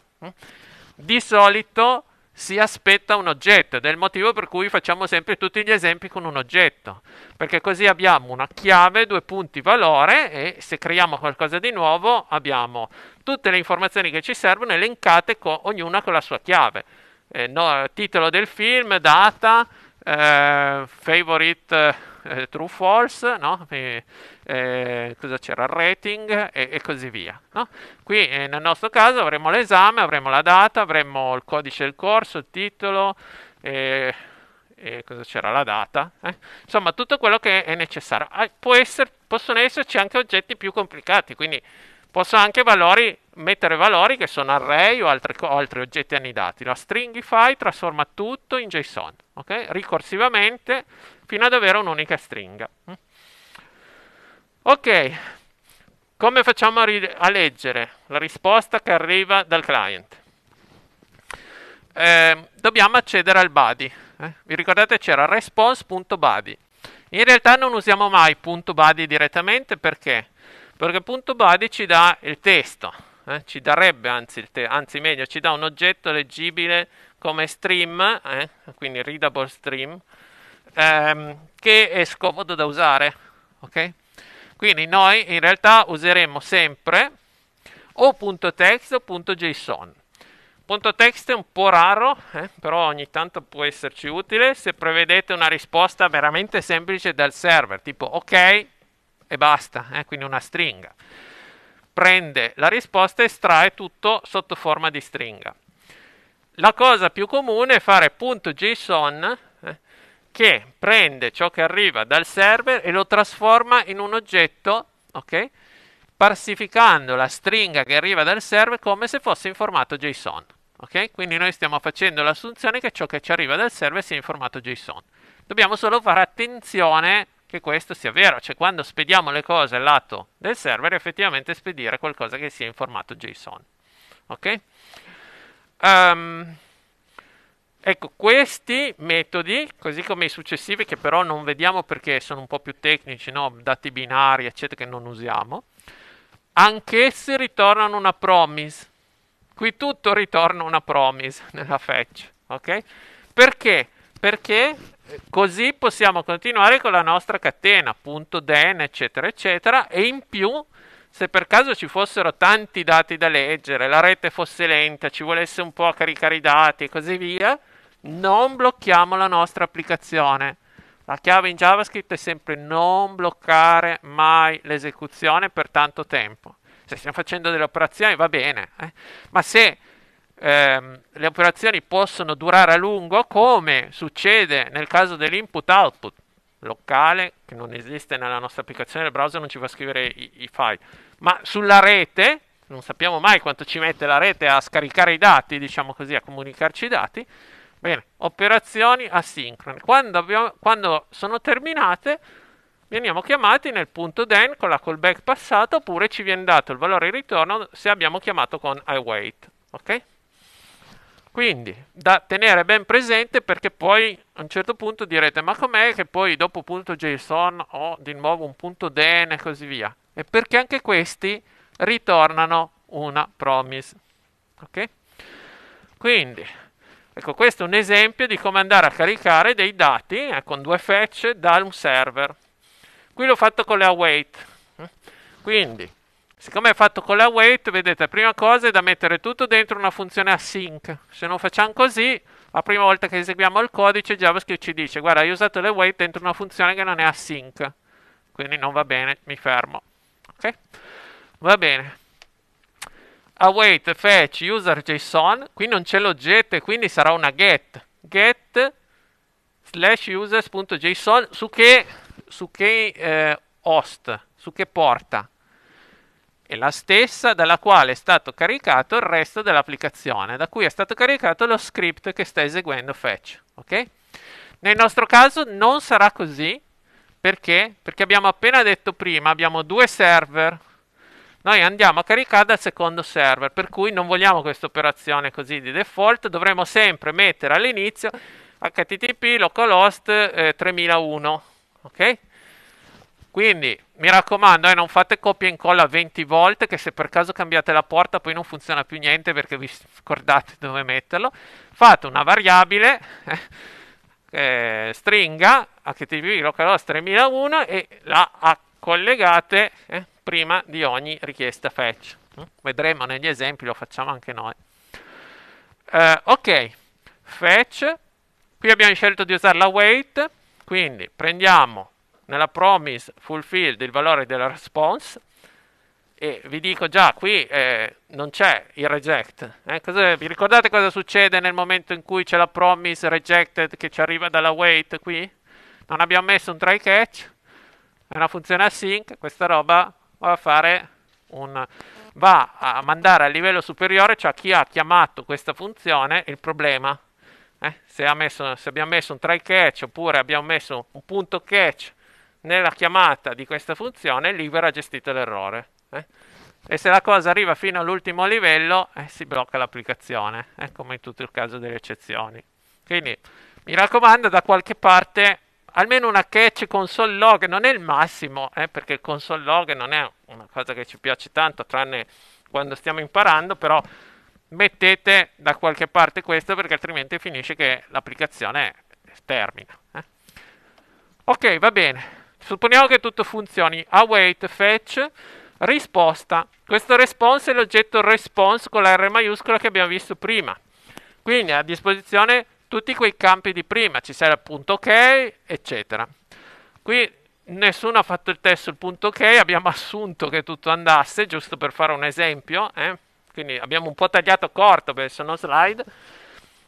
Di solito si aspetta un oggetto ed è il motivo per cui facciamo sempre tutti gli esempi con un oggetto, perché così abbiamo una chiave, due punti valore e se creiamo qualcosa di nuovo abbiamo tutte le informazioni che ci servono elencate con, ognuna con la sua chiave. Eh, no, titolo del film, data, eh, favorite eh, true false, no? e, eh, cosa c'era, il rating e, e così via. No? Qui eh, nel nostro caso avremo l'esame, avremo la data, avremo il codice del corso, il titolo, eh, e, cosa c'era, la data, eh? insomma tutto quello che è necessario. Ah, essere, possono esserci anche oggetti più complicati, quindi Posso anche valori, mettere valori che sono array o altri, o altri oggetti annidati. La stringify trasforma tutto in JSON, okay? ricorsivamente fino ad avere un'unica stringa. Mm. Ok, come facciamo a, a, leggere la risposta che arriva dal client? Eh, dobbiamo accedere al body. Eh? Vi ricordate c'era response.body. In realtà non usiamo mai .body direttamente perché perché punto body ci dà il testo, eh? ci darebbe anzi, te- anzi, meglio ci dà un oggetto leggibile come stream, eh? quindi readable stream, ehm, che è scomodo da usare, ok? Quindi noi in realtà useremo sempre o punto .text o punto .json. Punto .text è un po' raro, eh? però ogni tanto può esserci utile se prevedete una risposta veramente semplice dal server, tipo ok, e basta, eh? quindi una stringa. Prende la risposta e estrae tutto sotto forma di stringa. La cosa più comune è fare .json eh, che prende ciò che arriva dal server e lo trasforma in un oggetto, ok? Parsificando la stringa che arriva dal server come se fosse in formato JSON. Okay? Quindi noi stiamo facendo l'assunzione che ciò che ci arriva dal server sia in formato JSON. Dobbiamo solo fare attenzione che questo sia vero, cioè quando spediamo le cose al lato del server effettivamente spedire qualcosa che sia in formato JSON. Ok? Um, ecco, questi metodi, così come i successivi che però non vediamo perché sono un po' più tecnici, no? dati binari, eccetera, che non usiamo, anch'essi ritornano una promise. Qui tutto ritorna una promise nella fetch, ok? Perché? Perché Così possiamo continuare con la nostra catena, punto den, eccetera, eccetera, e in più se per caso ci fossero tanti dati da leggere, la rete fosse lenta, ci volesse un po' a caricare i dati e così via, non blocchiamo la nostra applicazione. La chiave in JavaScript è sempre non bloccare mai l'esecuzione per tanto tempo. Se stiamo facendo delle operazioni va bene, eh? ma se ehm, le operazioni possono durare a lungo come succede nel caso dell'input-output locale che non esiste nella nostra applicazione del browser, non ci fa scrivere i, i file, ma sulla rete, non sappiamo mai quanto ci mette la rete a scaricare i dati, diciamo così, a comunicarci i dati. Bene, operazioni asincrone. Quando, abbiamo, quando sono terminate, veniamo chiamati nel punto then con la callback passata oppure ci viene dato il valore di ritorno se abbiamo chiamato con iwait Ok? Quindi da tenere ben presente perché poi a un certo punto direte ma com'è che poi dopo punto .json ho di nuovo un punto .den e così via? E perché anche questi ritornano una promise. Ok? Quindi, ecco questo è un esempio di come andare a caricare dei dati eh, con due fetch da un server. Qui l'ho fatto con le await. Quindi, Siccome è fatto con la wait, vedete, la prima cosa è da mettere tutto dentro una funzione async. Se non facciamo così, la prima volta che eseguiamo il codice, JavaScript ci dice, guarda, hai usato le wait dentro una funzione che non è async. Quindi non va bene, mi fermo. Ok? Va bene. Await fetch user JSON. qui non c'è l'oggetto e quindi sarà una get. Get slash users.json su che, su che eh, host, su che porta? è la stessa dalla quale è stato caricato il resto dell'applicazione, da cui è stato caricato lo script che sta eseguendo fetch, ok? Nel nostro caso non sarà così, perché? Perché abbiamo appena detto prima, abbiamo due server, noi andiamo a caricare dal secondo server, per cui non vogliamo questa operazione così di default, dovremo sempre mettere all'inizio http localhost eh, 3001, ok? Quindi mi raccomando, eh, non fate copia e incolla 20 volte che se per caso cambiate la porta poi non funziona più niente perché vi scordate dove metterlo. Fate una variabile eh, stringa http localhost 3001 e la collegate eh, prima di ogni richiesta fetch. Mm? Vedremo negli esempi, lo facciamo anche noi. Eh, ok, fetch. Qui abbiamo scelto di usare la wait, quindi prendiamo nella promise fulfilled il valore della response e vi dico già qui eh, non c'è il reject eh, cosa, vi ricordate cosa succede nel momento in cui c'è la promise rejected che ci arriva dalla wait qui non abbiamo messo un try catch è una funzione async questa roba va a fare un va a mandare a livello superiore cioè a chi ha chiamato questa funzione il problema eh, se, messo, se abbiamo messo un try catch oppure abbiamo messo un punto catch nella chiamata di questa funzione libero ha gestito l'errore. Eh? E se la cosa arriva fino all'ultimo livello, eh, si blocca l'applicazione, eh, come in tutto il caso delle eccezioni. Quindi, mi raccomando, da qualche parte, almeno una catch console log, non è il massimo, eh, perché il console log non è una cosa che ci piace tanto, tranne quando stiamo imparando, però mettete da qualche parte questo, perché altrimenti finisce che l'applicazione termina. Eh. Ok, va bene. Supponiamo che tutto funzioni. Await fetch risposta. Questo response è l'oggetto response con la R maiuscola che abbiamo visto prima. Quindi a disposizione tutti quei campi di prima, ci sarà il punto ok, eccetera. Qui nessuno ha fatto il test sul punto ok, abbiamo assunto che tutto andasse, giusto per fare un esempio, eh? quindi abbiamo un po' tagliato corto perché sono slide,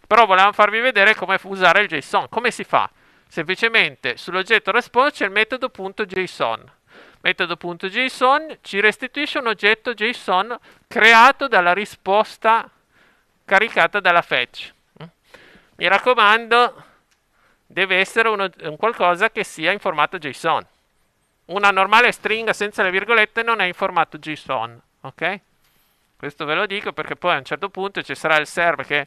però volevamo farvi vedere come usare il JSON, come si fa? Semplicemente sull'oggetto response c'è il metodo.json. Metodo.json ci restituisce un oggetto JSON creato dalla risposta caricata dalla fetch. Mm? Mi raccomando, deve essere uno, un qualcosa che sia in formato JSON. Una normale stringa senza le virgolette non è in formato JSON, ok? Questo ve lo dico perché poi a un certo punto ci sarà il server che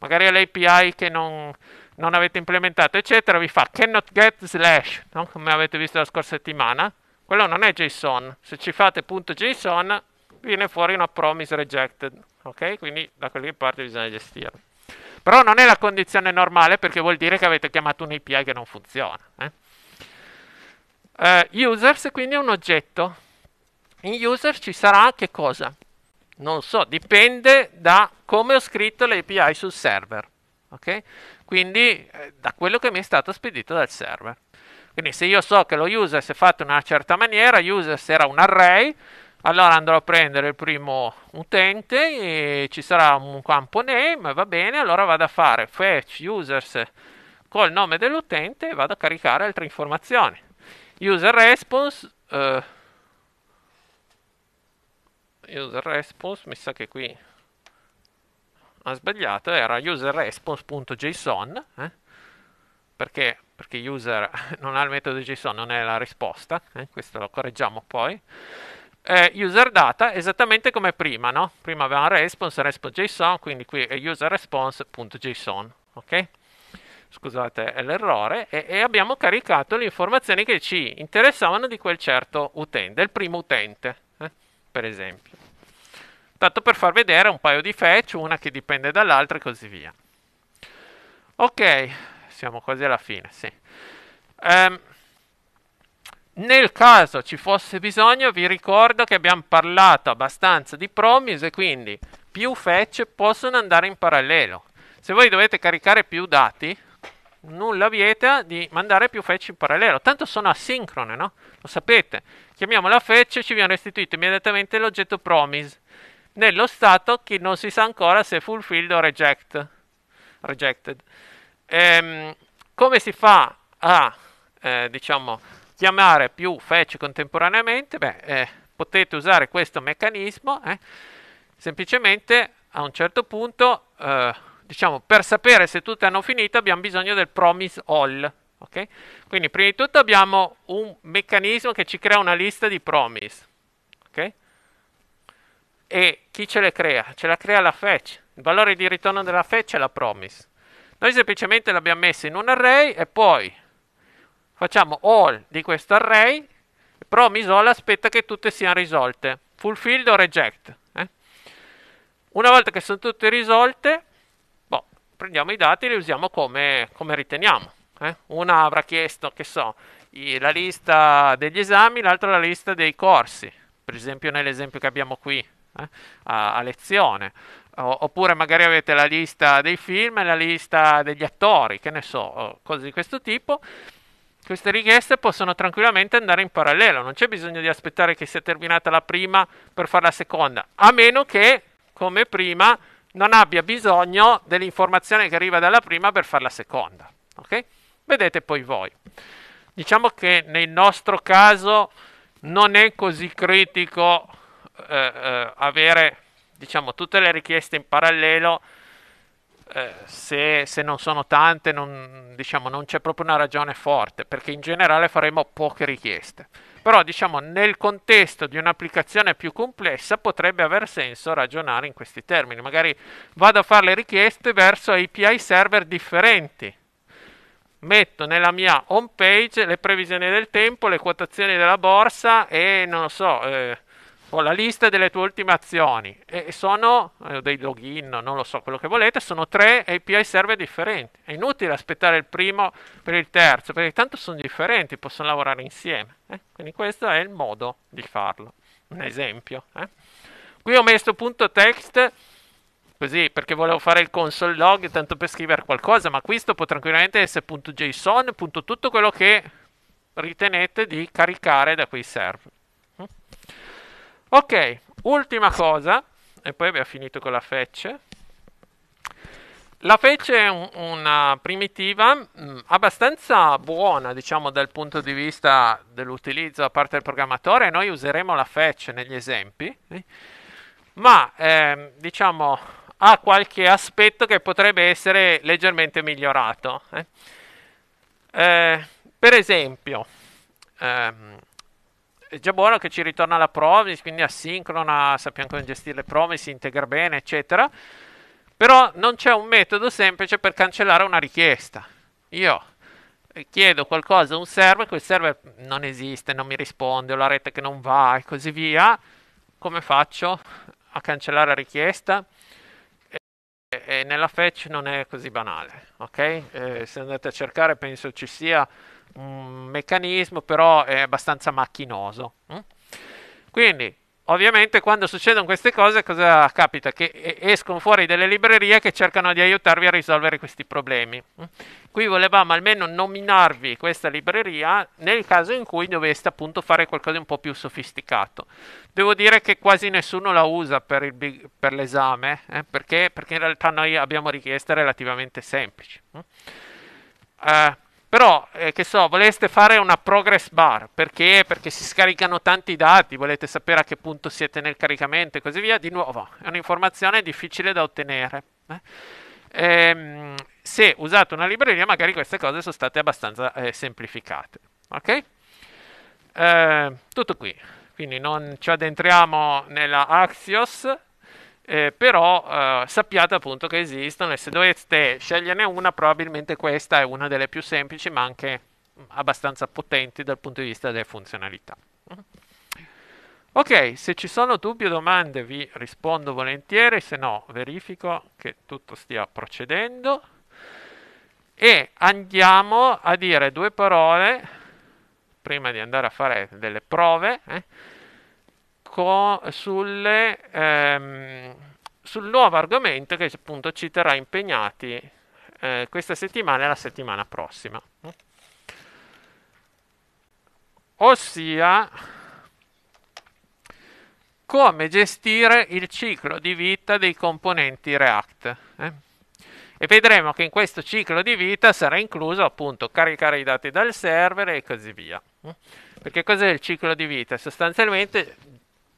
magari ha l'API che non non avete implementato, eccetera, vi fa cannot get slash, no? come avete visto la scorsa settimana. Quello non è JSON. Se ci fate .json viene fuori una promise rejected, ok? Quindi da qualche parte bisogna gestire. Però non è la condizione normale perché vuol dire che avete chiamato un API che non funziona. Eh? Uh, users quindi è un oggetto. In user ci sarà che cosa? Non so, dipende da come ho scritto l'API sul server. Okay? Quindi eh, da quello che mi è stato spedito dal server. Quindi se io so che lo user si è fatto in una certa maniera, user era un array, allora andrò a prendere il primo utente e ci sarà un campo name, va bene, allora vado a fare fetch users col nome dell'utente e vado a caricare altre informazioni. User response, uh, user response, mi sa che qui ha sbagliato, era userResponse.json, eh? perché? perché user non ha il metodo JSON, non è la risposta, eh? questo lo correggiamo poi. Eh, user data esattamente come prima, no? Prima avevamo response, response.json, quindi qui è userResponse.json, ok? Scusate l'errore, e, e abbiamo caricato le informazioni che ci interessavano di quel certo utente, del primo utente, eh? per esempio. Tanto per far vedere un paio di fetch, una che dipende dall'altra e così via. Ok, siamo quasi alla fine, sì. Um, nel caso ci fosse bisogno, vi ricordo che abbiamo parlato abbastanza di promise, quindi più fetch possono andare in parallelo. Se voi dovete caricare più dati, nulla vieta di mandare più fetch in parallelo. Tanto sono asincrone, no? Lo sapete. Chiamiamo la fetch e ci viene restituito immediatamente l'oggetto promise nello stato che non si sa ancora se è fulfilled o reject, rejected. Ehm, come si fa a eh, diciamo, chiamare più fetch contemporaneamente? Beh, eh, potete usare questo meccanismo, eh, semplicemente a un certo punto, eh, diciamo, per sapere se tutte hanno finito abbiamo bisogno del promise all. Okay? Quindi prima di tutto abbiamo un meccanismo che ci crea una lista di promise. Okay? E chi ce le crea? Ce la crea la fetch. Il valore di ritorno della fetch è la promise. Noi semplicemente l'abbiamo messa in un array e poi facciamo all di questo array, promise all aspetta che tutte siano risolte, fulfilled o reject. Eh? Una volta che sono tutte risolte, boh, prendiamo i dati e li usiamo come, come riteniamo. Eh? Una avrà chiesto, che so, la lista degli esami, l'altra la lista dei corsi, per esempio nell'esempio che abbiamo qui eh, a, a, lezione. oppure magari avete la lista dei film e la lista degli attori, che ne so, cose di questo tipo. Queste richieste possono tranquillamente andare in parallelo, non c'è bisogno di aspettare che sia terminata la prima per fare la seconda, a meno che, come prima, non abbia bisogno dell'informazione che arriva dalla prima per fare la seconda. Okay? Vedete poi voi. Diciamo che nel nostro caso non è così critico eh, eh, avere diciamo, tutte le richieste in parallelo. Eh, se, se, non sono tante, non, diciamo, non c'è proprio una ragione forte, perché in generale faremo poche richieste. Però, diciamo, nel contesto di un'applicazione più complessa potrebbe aver senso ragionare in questi termini. Magari vado a fare le richieste verso API server differenti. Metto nella mia home page le previsioni del tempo, le quotazioni della borsa e non lo so. Eh, con la lista delle tue ultime azioni e sono eh, dei login, non lo so, quello che volete, sono tre API server differenti. È inutile aspettare il primo per il terzo, perché tanto sono differenti, possono lavorare insieme. Eh? Quindi questo è il modo di farlo. Un esempio. Eh? Qui ho messo punto .text così perché volevo fare il console log tanto per scrivere qualcosa, ma questo può tranquillamente essere punto .json, punto tutto quello che ritenete di caricare da quei server. Ok, ultima cosa, e poi abbiamo finito con la fetch. La fetch è un, una primitiva mh, mm, abbastanza buona, diciamo, dal punto di vista dell'utilizzo da parte del programmatore. Noi useremo la fetch negli esempi, eh? ma eh, diciamo ha qualche aspetto che potrebbe essere leggermente migliorato. Eh? eh per esempio, ehm, è già buono che ci ritorna la promise, quindi asincrona, sappiamo come gestire le promise, integra bene, eccetera. Però non c'è un metodo semplice per cancellare una richiesta. Io eh, chiedo qualcosa a un server, quel server non esiste, non mi risponde, ho la rete che non va e così via. Come faccio a cancellare la richiesta? E, nella fetch non è così banale, ok? E eh, se andate a cercare penso ci sia un meccanismo però è abbastanza macchinoso. Mm? Quindi ovviamente quando succedono queste cose cosa capita? Che escono fuori delle librerie che cercano di aiutarvi a risolvere questi problemi. Mm? Qui volevamo almeno nominarvi questa libreria nel caso in cui doveste appunto fare qualcosa di un po' più sofisticato. Devo dire che quasi nessuno la usa per, big, per l'esame, eh? perché? perché? in realtà noi abbiamo richieste relativamente semplici. Mm? Eh, però, eh, che so, voleste fare una progress bar, perché? Perché si scaricano tanti dati, volete sapere a che punto siete nel caricamento e così via, di nuovo, è un'informazione difficile da ottenere. Eh? Ehm, se usate una libreria, magari queste cose sono state abbastanza eh, semplificate. Ok? Ehm, tutto qui. Quindi non ci addentriamo nella Axios, eh, però eh, sappiate appunto che esistono e se dovete sceglierne una probabilmente questa è una delle più semplici ma anche mm, abbastanza potenti dal punto di vista delle funzionalità. Ok, se ci sono dubbi o domande vi rispondo volentieri, se no verifico che tutto stia procedendo e andiamo a dire due parole prima di andare a fare delle prove. Eh co- sulle, ehm, sul nuovo argomento che appunto ci terrà impegnati eh, questa settimana e la settimana prossima. Ossia, come gestire il ciclo di vita dei componenti React. Eh? E vedremo che in questo ciclo di vita sarà incluso appunto caricare i dati dal server e così via. Eh? Perché cos'è il ciclo di vita? Sostanzialmente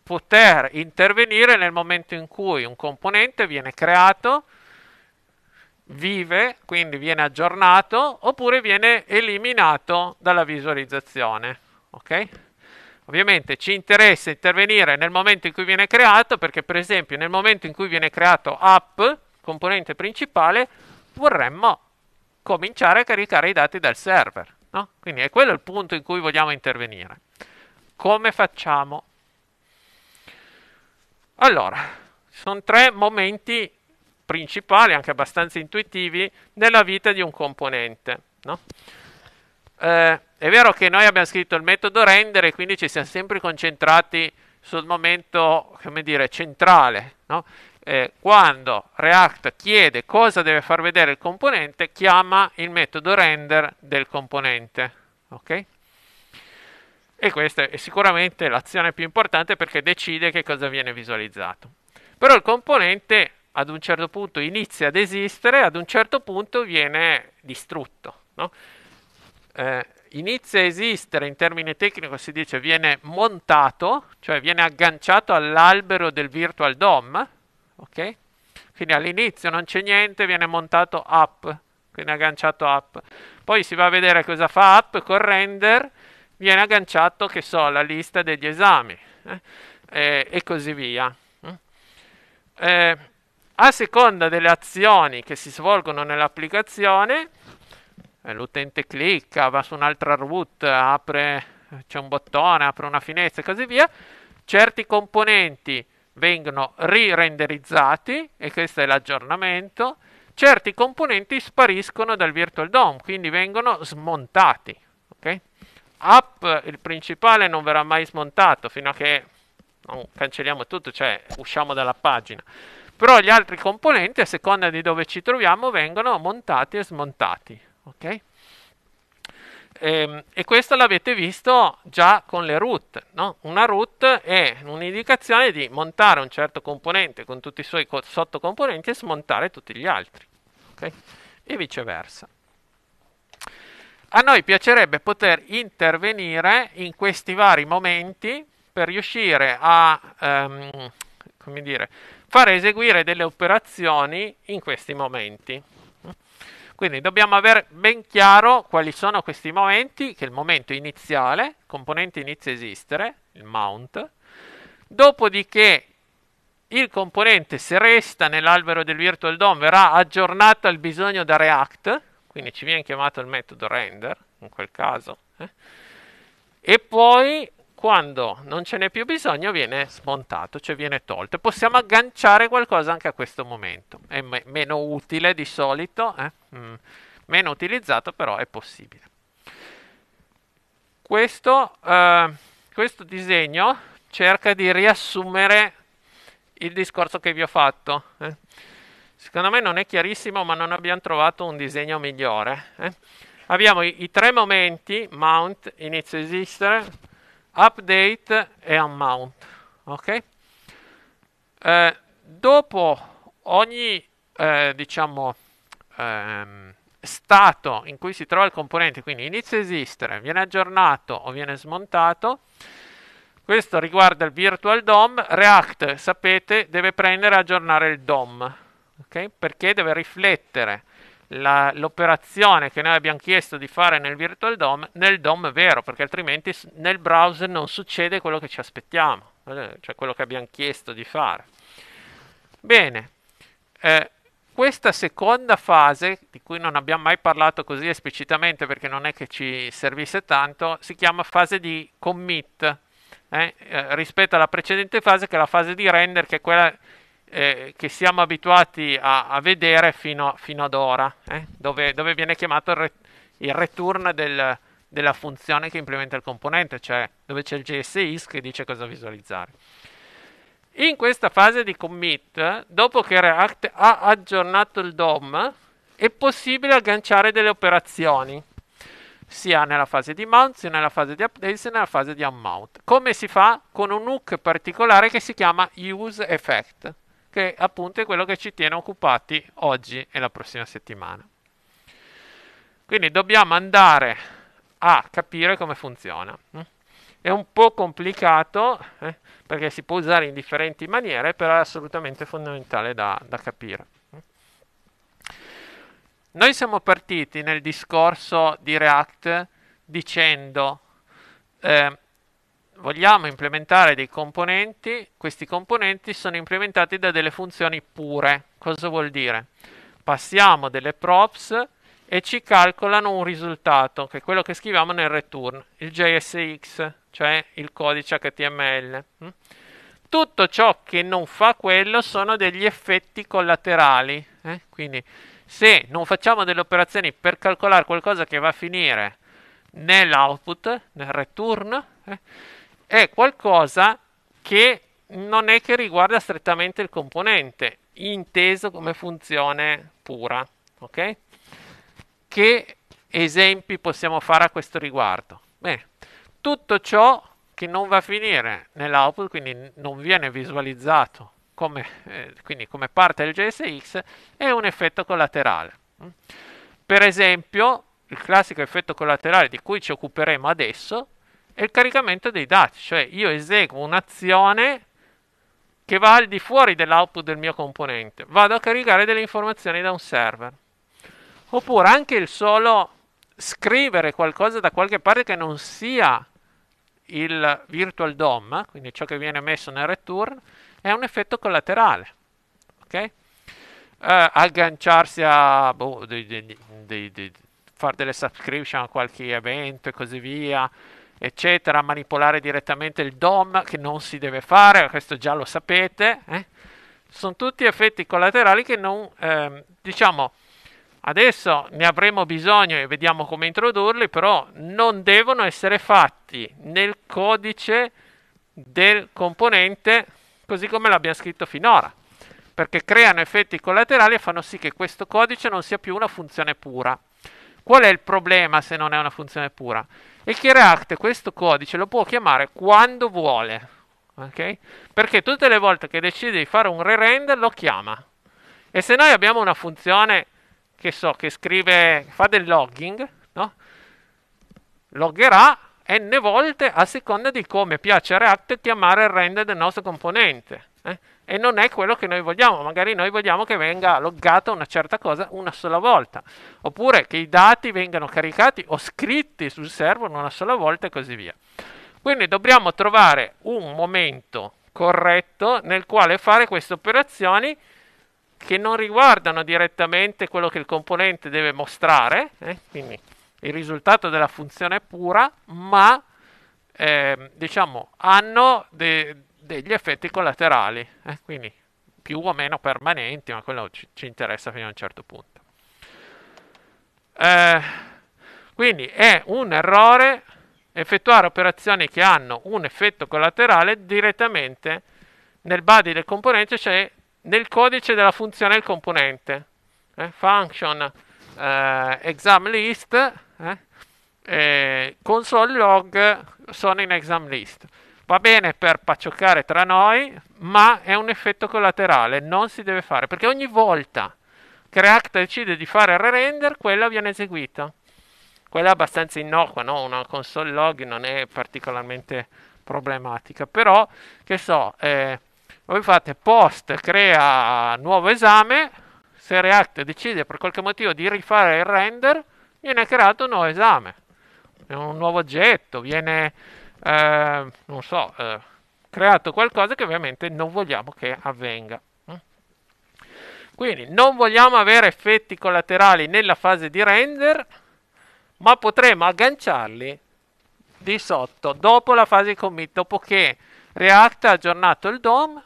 poter intervenire nel momento in cui un componente viene creato, vive, quindi viene aggiornato, oppure viene eliminato dalla visualizzazione. Okay? Ovviamente ci interessa intervenire nel momento in cui viene creato, perché per esempio nel momento in cui viene creato app, componente principale, vorremmo cominciare a caricare i dati dal server. No? Quindi è quello il punto in cui vogliamo intervenire. Come facciamo? Allora, sono tre momenti principali, anche abbastanza intuitivi, nella vita di un componente. No? Eh, è vero che noi abbiamo scritto il metodo render e quindi ci siamo sempre concentrati sul momento, come dire, centrale. No? Eh, quando React chiede cosa deve far vedere il componente, chiama il metodo render del componente. Okay? E questa è sicuramente l'azione più importante perché decide che cosa viene visualizzato. Però il componente ad un certo punto inizia ad esistere, ad un certo punto viene distrutto. No? Eh, inizia a esistere, in termini tecnico si dice viene montato, cioè viene agganciato all'albero del virtual DOM, ok? Quindi all'inizio non c'è niente, viene montato app, quindi agganciato app. Poi si va a vedere cosa fa app con render viene agganciato, che so, la lista degli esami eh? e, e, così via. Mm. Eh, a seconda delle azioni che si svolgono nell'applicazione, eh, l'utente clicca, va su un'altra route, apre, c'è un bottone, apre una finestra e così via, certi componenti vengono rirenderizzati e questo è l'aggiornamento, certi componenti spariscono dal Virtual DOM, quindi vengono smontati app il principale non verrà mai smontato fino a che non cancelliamo tutto, cioè usciamo dalla pagina. Però gli altri componenti, a seconda di dove ci troviamo, vengono montati e smontati. Ok? Ehm, e, questo l'avete visto già con le root. No? Una root è un'indicazione di montare un certo componente con tutti i suoi co- sottocomponenti e smontare tutti gli altri. Okay? E viceversa. A noi piacerebbe poter intervenire in questi vari momenti per riuscire a ehm, dire, fare eseguire delle operazioni in questi momenti. Quindi dobbiamo avere ben chiaro quali sono questi momenti, che è il momento iniziale, il componente inizia a esistere, il mount, dopodiché il componente se resta nell'albero del virtual DOM verrà aggiornato al bisogno da React, quindi ci viene chiamato il metodo render in quel caso eh? e poi quando non ce n'è più bisogno viene smontato, cioè viene tolto. Possiamo agganciare qualcosa anche a questo momento, è me meno utile di solito, eh? mm. meno utilizzato però è possibile. Questo, eh, questo disegno cerca di riassumere il discorso che vi ho fatto. Eh? Secondo me non è chiarissimo, ma non abbiamo trovato un disegno migliore. Eh? Abbiamo i, i, tre momenti, mount, inizio a esistere, update e unmount. Okay? Eh, dopo ogni eh, diciamo, ehm, stato in cui si trova il componente, quindi inizia a esistere, viene aggiornato o viene smontato, questo riguarda il virtual DOM, React, sapete, deve prendere e aggiornare il DOM okay? perché deve riflettere la, l'operazione che noi abbiamo chiesto di fare nel virtual DOM nel DOM vero, perché altrimenti nel browser non succede quello che ci aspettiamo, eh, cioè quello che abbiamo chiesto di fare. Bene, eh, questa seconda fase, di cui non abbiamo mai parlato così esplicitamente perché non è che ci servisse tanto, si chiama fase di commit. Eh, eh, rispetto alla precedente fase che è la fase di render che è quella eh, che siamo abituati a, a vedere fino, fino, ad ora, eh? dove, dove, viene chiamato il, re, il return del, della funzione che implementa il componente, cioè dove c'è il JSX che dice cosa visualizzare. In questa fase di commit, dopo che React ha aggiornato il DOM, è possibile agganciare delle operazioni, sia nella fase di mount, sia nella fase di update, sia nella fase di unmount. Come si fa? Con un hook particolare che si chiama useEffect che appunto è quello che ci tiene occupati oggi e la prossima settimana. Quindi dobbiamo andare a capire come funziona. È un po' complicato eh, perché si può usare in differenti maniere, però è assolutamente fondamentale da, da capire. Noi siamo partiti nel discorso di React dicendo eh, vogliamo implementare dei componenti, questi componenti sono implementati da delle funzioni pure. Cosa vuol dire? Passiamo delle props e ci calcolano un risultato, che è quello che scriviamo nel return, il JSX, cioè il codice HTML. Mm? Tutto ciò che non fa quello sono degli effetti collaterali. Eh? Quindi se non facciamo delle operazioni per calcolare qualcosa che va a finire nell'output, nel return, eh, è qualcosa che non è che riguarda strettamente il componente, inteso come funzione pura. Ok? Che esempi possiamo fare a questo riguardo? Bene, tutto ciò che non va a finire nell'output, quindi non viene visualizzato come, eh, quindi come parte del JSX, è un effetto collaterale. Mm? Per esempio, il classico effetto collaterale di cui ci occuperemo adesso è il caricamento dei dati, cioè io eseguo un'azione che va al di fuori dell'output del mio componente, vado a caricare delle informazioni da un server. Oppure anche il solo scrivere qualcosa da qualche parte che non sia il virtual DOM, quindi ciò che viene messo nel return, è un effetto collaterale. Okay? Uh, agganciarsi a boh, di, di, di, fare delle subscription a qualche evento e così via, eccetera, manipolare direttamente il DOM che non si deve fare, questo già lo sapete. Eh? Sono tutti effetti collaterali che non, ehm, diciamo, adesso ne avremo bisogno e vediamo come introdurli, però non devono essere fatti nel codice del componente così come l'abbiamo scritto finora perché creano effetti collaterali e fanno sì che questo codice non sia più una funzione pura. Qual è il problema se non è una funzione pura? e che React questo codice lo può chiamare quando vuole, ok? Perché tutte le volte che decide di fare un re-render lo chiama. E se noi abbiamo una funzione che so che scrive fa del logging, no? Loggerà n volte a seconda di come piace a React chiamare il render del nostro componente. Eh? e non è quello che noi vogliamo. Magari noi vogliamo che venga loggata una certa cosa una sola volta, oppure che i dati vengano caricati o scritti sul server una sola volta e così via. Quindi dobbiamo trovare un momento corretto nel quale fare queste operazioni che non riguardano direttamente quello che il componente deve mostrare, eh? quindi il risultato della funzione pura, ma eh, diciamo hanno de- degli effetti collaterali, eh? quindi più o meno permanenti, ma quello ci, ci interessa fino a un certo punto. Eh, quindi è un errore effettuare operazioni che hanno un effetto collaterale direttamente nel body del componente, cioè nel codice della funzione del componente. Eh? function eh, exam list eh, console log sono in exam list. Va bene per pacioccare tra noi, ma è un effetto collaterale, non si deve fare, perché ogni volta che React decide di fare re-render, quella viene eseguita. Quella è abbastanza innocua, no? una console log non è particolarmente problematica, però che so, eh, voi fate post crea nuovo esame, se React decide per qualche motivo di rifare il render, viene creato un nuovo esame, un nuovo oggetto, viene eh, non so, eh, creato qualcosa che ovviamente non vogliamo che avvenga. Eh. Quindi non vogliamo avere effetti collaterali nella fase di render, ma potremo agganciarli di sotto, dopo la fase di commit, dopo che React ha aggiornato il DOM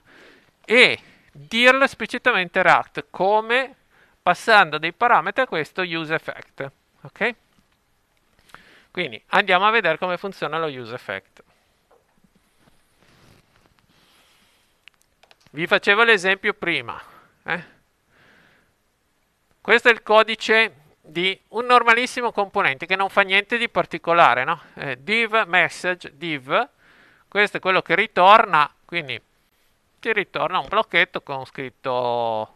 e dirlo esplicitamente React, come passando dei parametri a questo useEffect. Ok? Quindi andiamo a vedere come funziona lo use effect. Vi facevo l'esempio prima. Eh? Questo è il codice di un normalissimo componente che non fa niente di particolare, no? eh, div message div, questo è quello che ritorna, quindi ti ritorna un blocchetto con scritto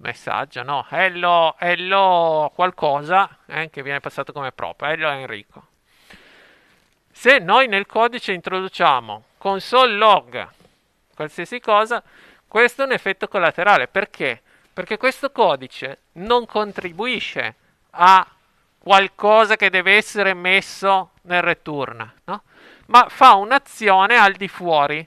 messaggio, no, hello, hello qualcosa, eh, che viene passato come proprio, hello Enrico. Se noi nel codice introduciamo console log qualsiasi cosa, questo è un effetto collaterale, perché? Perché questo codice non contribuisce a qualcosa che deve essere messo nel return, no? ma fa un'azione al di fuori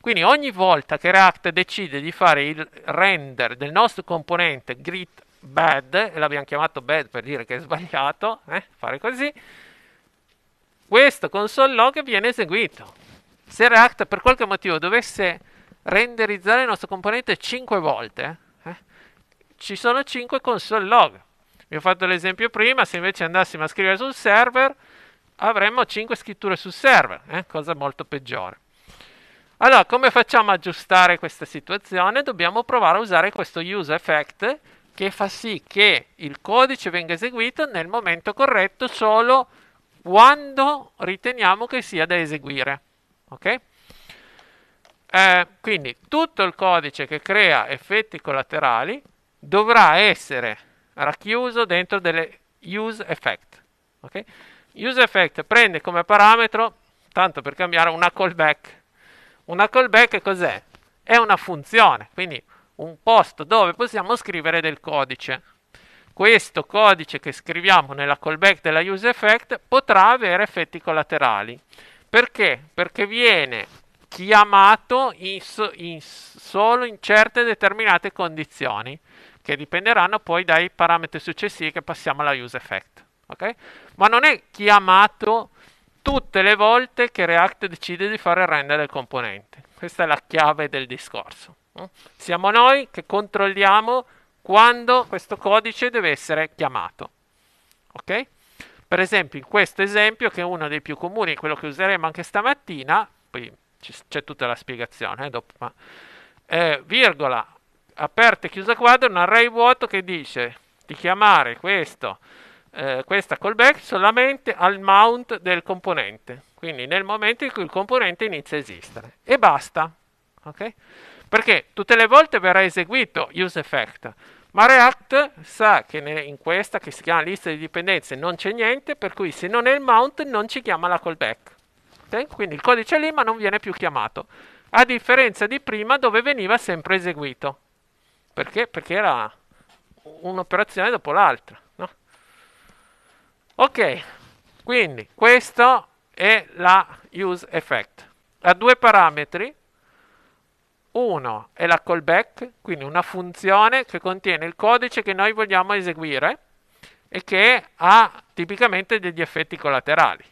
quindi ogni volta che React decide di fare il render del nostro componente grid bad, e l'abbiamo chiamato bad per dire che è sbagliato, eh, fare così, questo console log viene eseguito. Se React per qualche motivo dovesse renderizzare il nostro componente 5 volte, eh, ci sono 5 console log. Vi ho fatto l'esempio prima, se invece andassimo a scrivere sul server, avremmo 5 scritture sul server, eh, cosa molto peggiore. Allora, come facciamo a aggiustare questa situazione? Dobbiamo provare a usare questo use effect che fa sì che il codice venga eseguito nel momento corretto solo quando riteniamo che sia da eseguire. Ok? Eh, quindi tutto il codice che crea effetti collaterali dovrà essere racchiuso dentro delle use effect. Okay? Use effect prende come parametro, tanto per cambiare, una callback una callback cos'è? È una funzione, quindi un posto dove possiamo scrivere del codice. Questo codice che scriviamo nella callback della use effect potrà avere effetti collaterali. Perché? Perché viene chiamato in so, in, solo in certe determinate condizioni che dipenderanno poi dai parametri successivi che passiamo alla use effect. Okay? Ma non è chiamato tutte le volte che React decide di fare rendere il componente. Questa è la chiave del discorso. Siamo noi che controlliamo quando questo codice deve essere chiamato. Ok? Per esempio, in questo esempio, che è uno dei più comuni, quello che useremo anche stamattina, poi c'è tutta la spiegazione eh, dopo, ma, eh, virgola, aperta e chiusa quadro, un array vuoto che dice di chiamare questo eh, questa callback solamente al mount del componente, quindi nel momento in cui il componente inizia a esistere. E basta, ok? Perché tutte le volte verrà eseguito useEffect, ma React sa che in questa che si chiama lista di dipendenze non c'è niente, per cui se non è il mount non ci chiama la callback. Okay? Quindi il codice è lì ma non viene più chiamato, a differenza di prima dove veniva sempre eseguito. Perché? Perché era un'operazione dopo l'altra. Ok, quindi questo è la use effect. Ha due parametri. Uno è la callback, quindi una funzione che contiene il codice che noi vogliamo eseguire e che ha tipicamente degli effetti collaterali.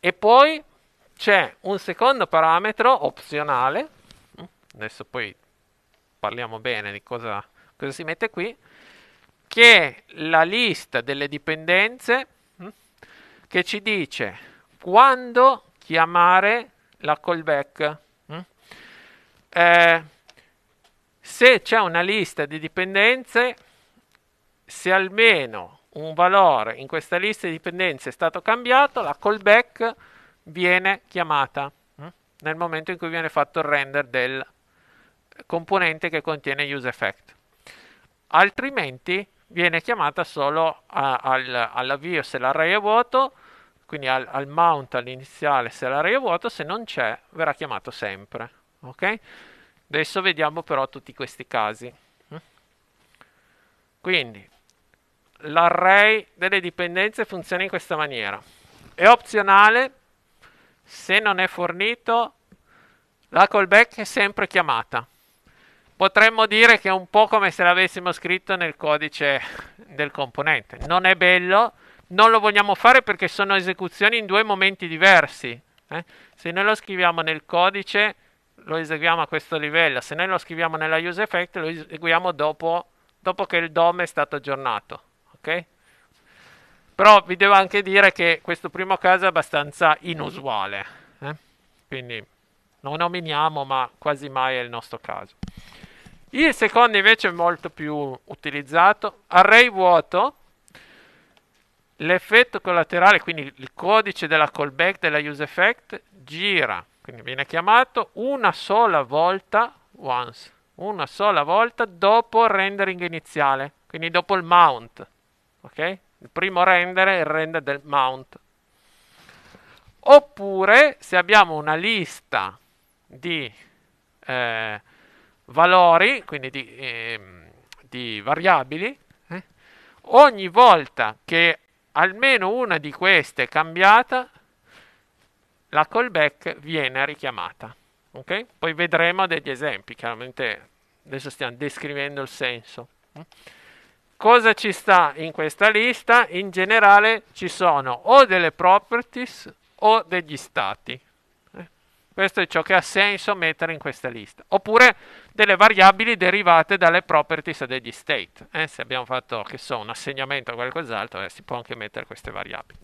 E poi c'è un secondo parametro opzionale, adesso poi parliamo bene di cosa, cosa si mette qui, che la lista delle dipendenze mm, che ci dice quando chiamare la callback. Mm. Eh, se c'è una lista di dipendenze, se almeno un valore in questa lista di dipendenze è stato cambiato, la callback viene chiamata mm, nel momento in cui viene fatto il render del componente che contiene useEffect. Altrimenti viene chiamata solo a, al, all'avvio se l'array è vuoto, quindi al, al mount all'iniziale se l'array è vuoto, se non c'è verrà chiamato sempre. Ok? Adesso vediamo però tutti questi casi. Mm? Quindi l'array delle dipendenze funziona in questa maniera. È opzionale se non è fornito la callback è sempre chiamata potremmo dire che è un po' come se l'avessimo scritto nel codice del componente. Non è bello, non lo vogliamo fare perché sono esecuzioni in due momenti diversi. Eh? Se noi lo scriviamo nel codice, lo eseguiamo a questo livello. Se noi lo scriviamo nella use effect, lo eseguiamo dopo, dopo che il DOM è stato aggiornato. Ok? Però vi devo anche dire che questo primo caso è abbastanza inusuale. Eh? Quindi non nominiamo, ma quasi mai è il nostro caso. Il secondo invece è molto più utilizzato, array vuoto, l'effetto collaterale, quindi il codice della callback della use effect, gira, quindi viene chiamato una sola volta, once, una sola volta dopo il rendering iniziale, quindi dopo il mount, ok? Il primo render è il render del mount. Oppure se abbiamo una lista di eh, valori, quindi di, eh, di variabili, eh? ogni volta che almeno una di queste è cambiata, la callback viene richiamata. Okay? Poi vedremo degli esempi, chiaramente adesso stiamo descrivendo il senso. Cosa ci sta in questa lista? In generale ci sono o delle properties o degli stati. Questo è ciò che ha senso mettere in questa lista. Oppure delle variabili derivate dalle properties degli state. Eh, se abbiamo fatto, che so, un assegnamento o qualcos'altro, eh, si può anche mettere queste variabili.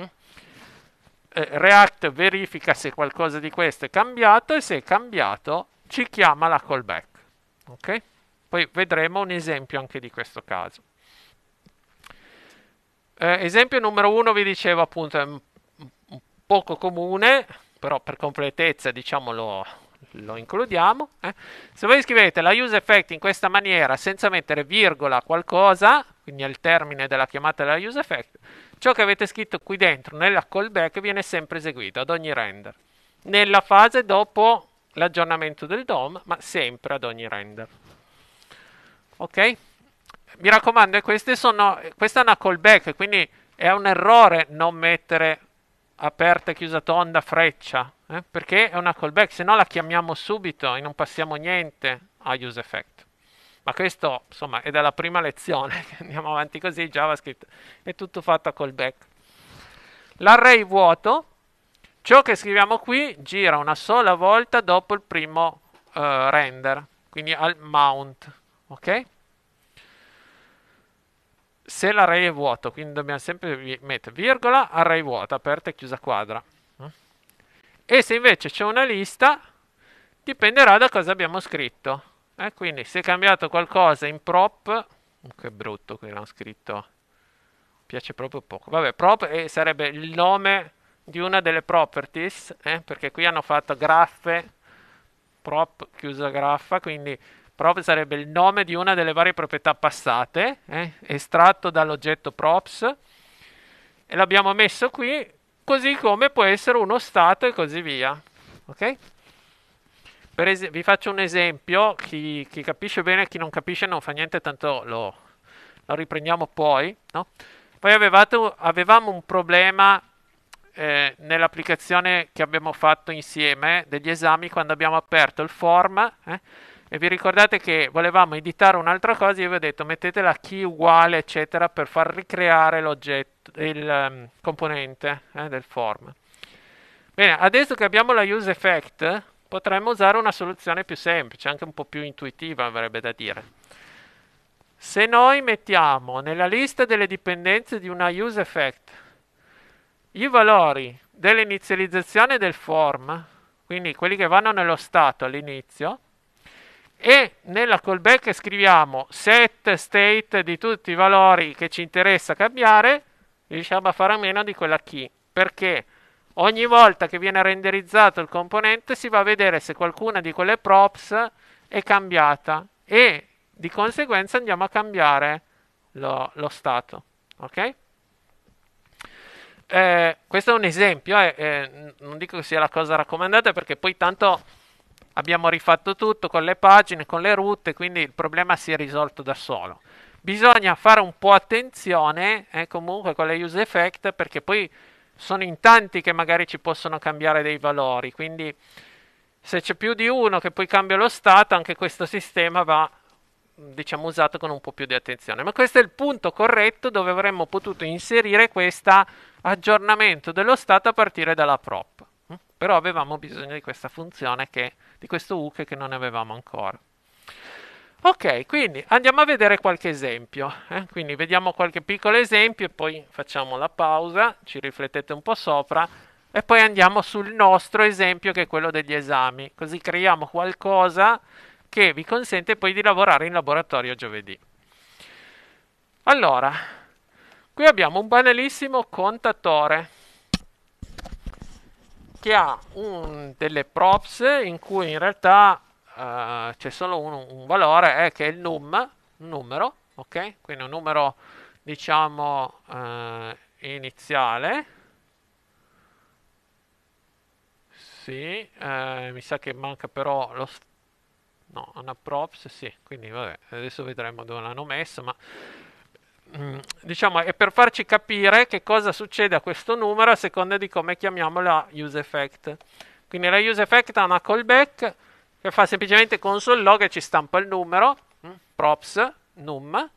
Mm? Eh? React verifica se qualcosa di questo è cambiato e se è cambiato ci chiama la callback. Okay? Poi vedremo un esempio anche di questo caso. Eh, esempio numero uno vi dicevo appunto è un poco comune, però per completezza diciamo lo, lo includiamo. Eh. Se voi scrivete la use effect in questa maniera, senza mettere virgola qualcosa, quindi al termine della chiamata della use effect, ciò che avete scritto qui dentro nella callback viene sempre eseguito ad ogni render. Nella fase dopo l'aggiornamento del DOM, ma sempre ad ogni render. Ok? Mi raccomando, eh, sono, questa è una callback, quindi è un errore non mettere aperta e chiusa tonda freccia, eh? perché è una callback, se no la chiamiamo subito e non passiamo niente a use effect. Ma questo, insomma, è dalla prima lezione, andiamo avanti così, JavaScript è tutto fatto a callback. L'array vuoto, ciò che scriviamo qui gira una sola volta dopo il primo uh, render, quindi al mount, ok? se l'array è vuoto, quindi dobbiamo sempre mettere virgola, array vuota, aperta e chiusa quadra. Eh. E se invece c'è una lista, dipenderà da cosa abbiamo scritto. Eh, quindi se è cambiato qualcosa in prop, oh, che brutto qui l'hanno scritto, piace proprio poco. Vabbè, prop eh, sarebbe il nome di una delle properties, eh, perché qui hanno fatto graffe, prop chiusa graffa, quindi Prop sarebbe il nome di una delle varie proprietà passate, eh, estratto dall'oggetto props, e l'abbiamo messo qui, così come può essere uno stato e così via. Ok? Es- vi faccio un esempio, chi, chi, capisce bene, chi non capisce non fa niente, tanto lo, lo riprendiamo poi. No? Poi avevate, avevamo un problema eh, nell'applicazione che abbiamo fatto insieme degli esami quando abbiamo aperto il form. Eh? e vi ricordate che volevamo editare un'altra cosa io vi ho detto mettete la key uguale eccetera per far ricreare l'oggetto il um, componente eh, del form bene adesso che abbiamo la use effect potremmo usare una soluzione più semplice anche un po' più intuitiva avrebbe da dire se noi mettiamo nella lista delle dipendenze di una use effect i valori dell'inizializzazione del form quindi quelli che vanno nello stato all'inizio e nella callback scriviamo set state di tutti i valori che ci interessa cambiare, riusciamo a fare a meno di quella key. Perché? Ogni volta che viene renderizzato il componente si va a vedere se qualcuna di quelle props è cambiata e di conseguenza andiamo a cambiare lo, lo stato. Ok? Eh, questo è un esempio, eh, eh, non dico che sia la cosa raccomandata perché poi tanto abbiamo rifatto tutto con le pagine, con le route, quindi il problema si è risolto da solo. Bisogna fare un po' attenzione eh, comunque con le use effect perché poi sono in tanti che magari ci possono cambiare dei valori, quindi se c'è più di uno che poi cambia lo stato, anche questo sistema va diciamo usato con un po' più di attenzione. Ma questo è il punto corretto dove avremmo potuto inserire questo aggiornamento dello stato a partire dalla prop. Mm? Però avevamo bisogno di questa funzione che di questo hook che non avevamo ancora. Ok, quindi andiamo a vedere qualche esempio. Eh? Quindi vediamo qualche piccolo esempio e poi facciamo la pausa, ci riflettete un po' sopra e poi andiamo sul nostro esempio che è quello degli esami. Così creiamo qualcosa che vi consente poi di lavorare in laboratorio giovedì. Allora, qui abbiamo un banalissimo contatore che ha un, delle props in cui in realtà uh, c'è solo un, un valore eh, che è il num, un numero, ok? Quindi un numero diciamo uh, iniziale. Sì, uh, mi sa che manca però lo no, una props, sì, quindi vabbè, adesso vedremo dove l'hanno messo, ma Mm, diciamo, è per farci capire che cosa succede a questo numero a seconda di come chiamiamo la use effect. Quindi la use effect ha una callback che fa semplicemente console log e ci stampa il numero, mm, props, num,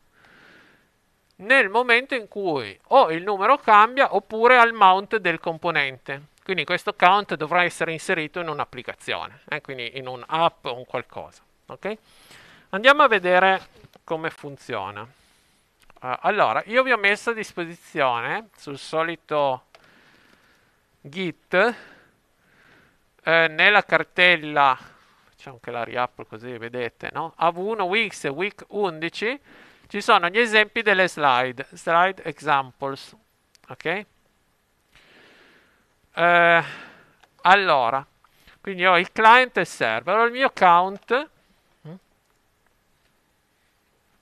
nel momento in cui o il numero cambia oppure al mount del componente. Quindi questo count dovrà essere inserito in un'applicazione, eh, quindi in un'app o un qualcosa. Okay? Andiamo a vedere come funziona. Uh, allora, io vi ho messo a disposizione sul solito git eh, nella cartella facciamo che la riapro così vedete no? av1 weeks e week 11 ci sono gli esempi delle slide slide examples ok eh, allora quindi ho il client e il server allora, il mio count mm?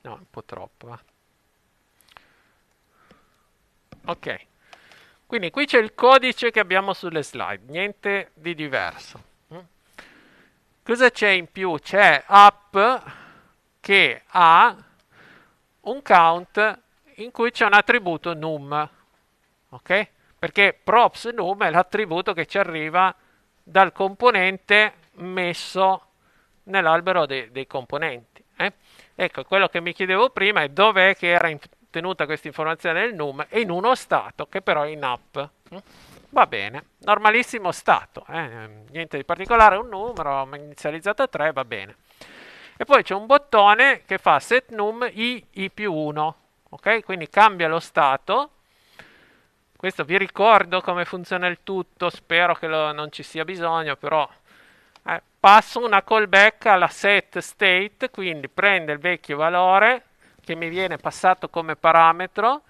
no un po' troppo va. Ok. Quindi qui c'è il codice che abbiamo sulle slide, niente di diverso. Mm? Cosa c'è in più? C'è app che ha un count in cui c'è un attributo num, ok? Perché props num è l'attributo che ci arriva dal componente messo nell'albero de dei componenti. Eh? Ecco, quello che mi chiedevo prima è dov'è che era in contenuta questa informazione nel num e in uno stato che però è in app. Mm? Va bene, normalissimo stato, eh? Ehm, niente di particolare, un numero inizializzato a 3, va bene. E poi c'è un bottone che fa set num i, i più 1, ok? Quindi cambia lo stato. Questo vi ricordo come funziona il tutto, spero che lo, non ci sia bisogno, però eh, passo una callback alla set state, quindi prende il vecchio valore che mi viene passato come parametro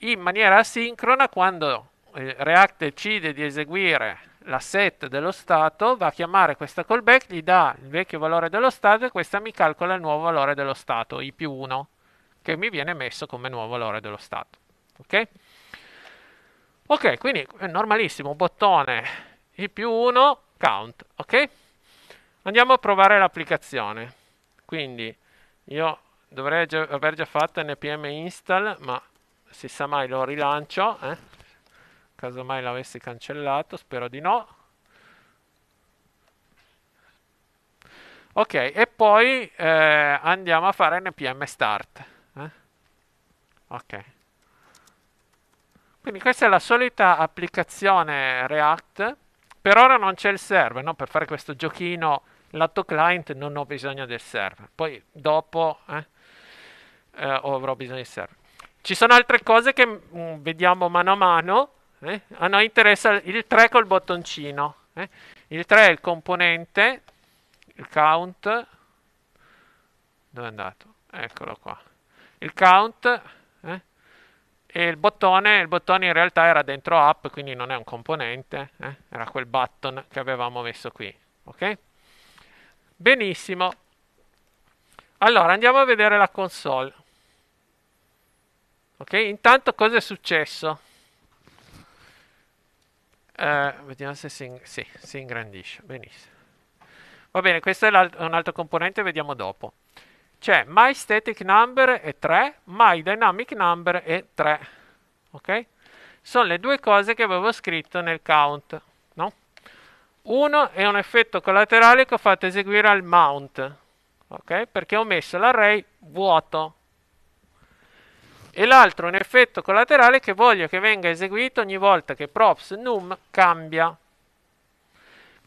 in maniera asincrona quando eh, React decide di eseguire l'asset dello stato, va a chiamare questa callback, gli dà il vecchio valore dello stato e questa mi calcola il nuovo valore dello stato, i più 1, che mi viene messo come nuovo valore dello stato. Ok? Ok, quindi è normalissimo, bottone i più 1, count, ok? Andiamo a provare l'applicazione. Quindi io dovrei già, aver già fatto npm install ma si sa mai lo rilancio eh? caso mai l'avessi cancellato spero di no ok e poi eh, andiamo a fare npm start eh? ok quindi questa è la solita applicazione React per ora non c'è il server no? per fare questo giochino lato client non ho bisogno del server poi dopo eh, eh, o oh, Robinson e Serve. Ci sono altre cose che mh, mm, vediamo mano a mano. Eh? A ah, noi interessa il 3 col bottoncino. Eh? Il 3 è il componente, il count. Dove è andato? Eccolo qua. Il count eh? e il bottone, il bottone in realtà era dentro app, quindi non è un componente, eh? era quel button che avevamo messo qui, ok? Benissimo. Allora, andiamo a vedere la console. Ok, intanto cosa è successo? Uh, vediamo se si, sì, si, ingrandisce. Benissimo. Va bene, questo è un altro componente, vediamo dopo. C'è my static number è 3, my dynamic number è 3. Ok? Sono le due cose che avevo scritto nel count. No? Uno è un effetto collaterale che ho fatto eseguire al mount. Ok? Perché ho messo l'array vuoto e l'altro un effetto collaterale che voglio che venga eseguito ogni volta che props num cambia.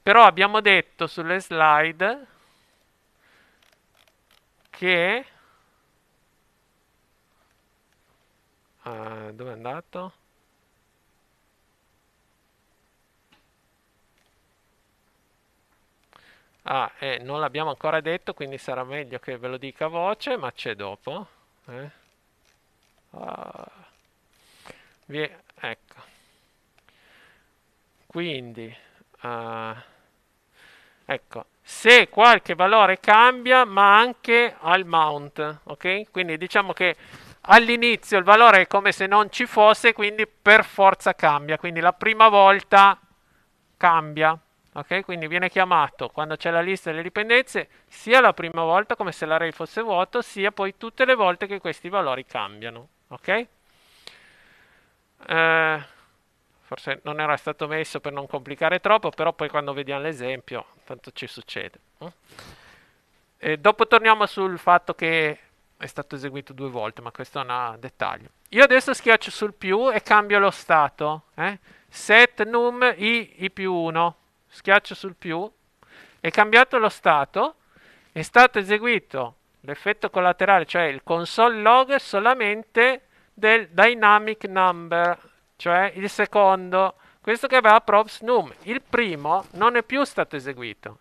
Però abbiamo detto sulle slide che... Uh, dove è andato? Ah, eh, non l'abbiamo ancora detto, quindi sarà meglio che ve lo dica a voce, ma c'è dopo. Eh. Uh, ah. via, ecco. Quindi, uh, ecco, se qualche valore cambia, ma anche al mount, ok? Quindi diciamo che all'inizio il valore è come se non ci fosse, quindi per forza cambia. Quindi la prima volta cambia, ok? Quindi viene chiamato quando c'è la lista delle dipendenze sia la prima volta come se l'array fosse vuoto, sia poi tutte le volte che questi valori cambiano ok? Eh, forse non era stato messo per non complicare troppo, però poi quando vediamo l'esempio, tanto ci succede. Eh? dopo torniamo sul fatto che è stato eseguito due volte, ma questo è un dettaglio. Io adesso schiaccio sul più e cambio lo stato. Eh? Set num i, i più 1. Schiaccio sul più. È cambiato lo stato. È stato eseguito l'effetto collaterale, cioè il console log solamente del dynamic number, cioè il secondo, questo che aveva props num. Il primo non è più stato eseguito.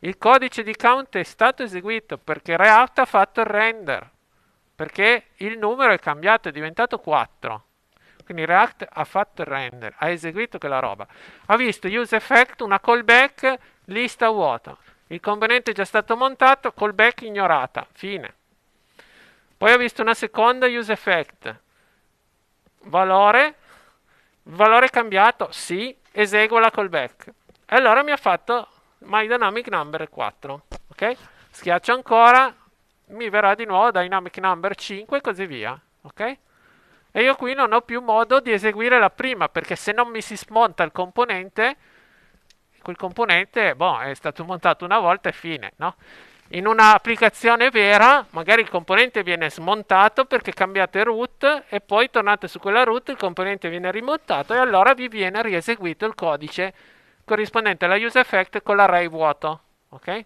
Il codice di count è stato eseguito perché React ha fatto il render, perché il numero è cambiato, è diventato 4. Quindi React ha fatto il render, ha eseguito quella roba. Ha visto useEffect, una callback, lista vuota. Il componente è già stato montato, callback ignorata. Fine. Poi ho visto una seconda use effect. Valore. Valore cambiato. Sì. Eseguo la callback. E allora mi ha fatto my dynamic number 4. Ok? Schiaccio ancora. Mi verrà di nuovo dynamic number 5 e così via. Ok? E io qui non ho più modo di eseguire la prima perché se non mi si smonta il componente quel componente boh, è stato montato una volta e fine, no? In un'applicazione vera, magari il componente viene smontato perché cambiate root e poi tornate su quella root, il componente viene rimontato e allora vi viene rieseguito il codice corrispondente alla use effect con l'array vuoto. Ok?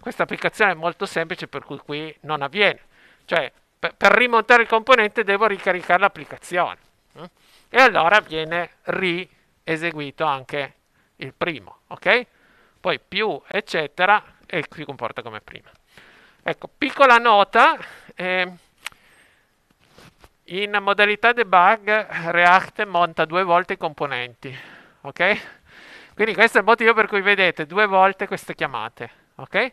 Questa applicazione è molto semplice, per cui qui non avviene. Cioè, per, per rimontare il componente devo ricaricare l'applicazione. Eh? E allora viene rieseguito anche il primo, ok? Poi più, eccetera, e si comporta come prima. Ecco, piccola nota, eh, in modalità debug React monta due volte i componenti, ok? Quindi questo è il motivo per cui vedete due volte queste chiamate, ok?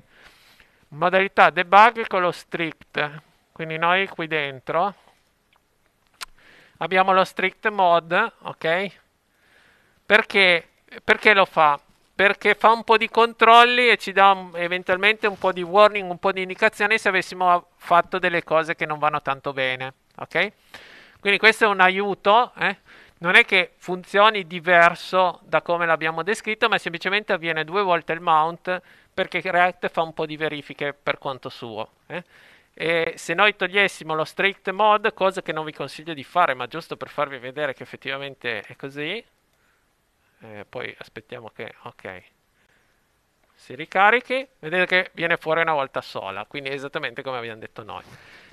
Modalità debug con lo strict, quindi noi qui dentro abbiamo lo strict mode, ok? Perché perché lo fa? Perché fa un po' di controlli e ci dà eventualmente un po' di warning, un po' di indicazioni se avessimo fatto delle cose che non vanno tanto bene. Ok? Quindi questo è un aiuto, eh? non è che funzioni diverso da come l'abbiamo descritto, ma semplicemente avviene due volte il mount perché React fa un po' di verifiche per conto suo. Eh? E se noi togliessimo lo strict mode, cosa che non vi consiglio di fare, ma giusto per farvi vedere che effettivamente è così, eh, poi aspettiamo che ok si ricarichi vedete che viene fuori una volta sola quindi esattamente come abbiamo detto noi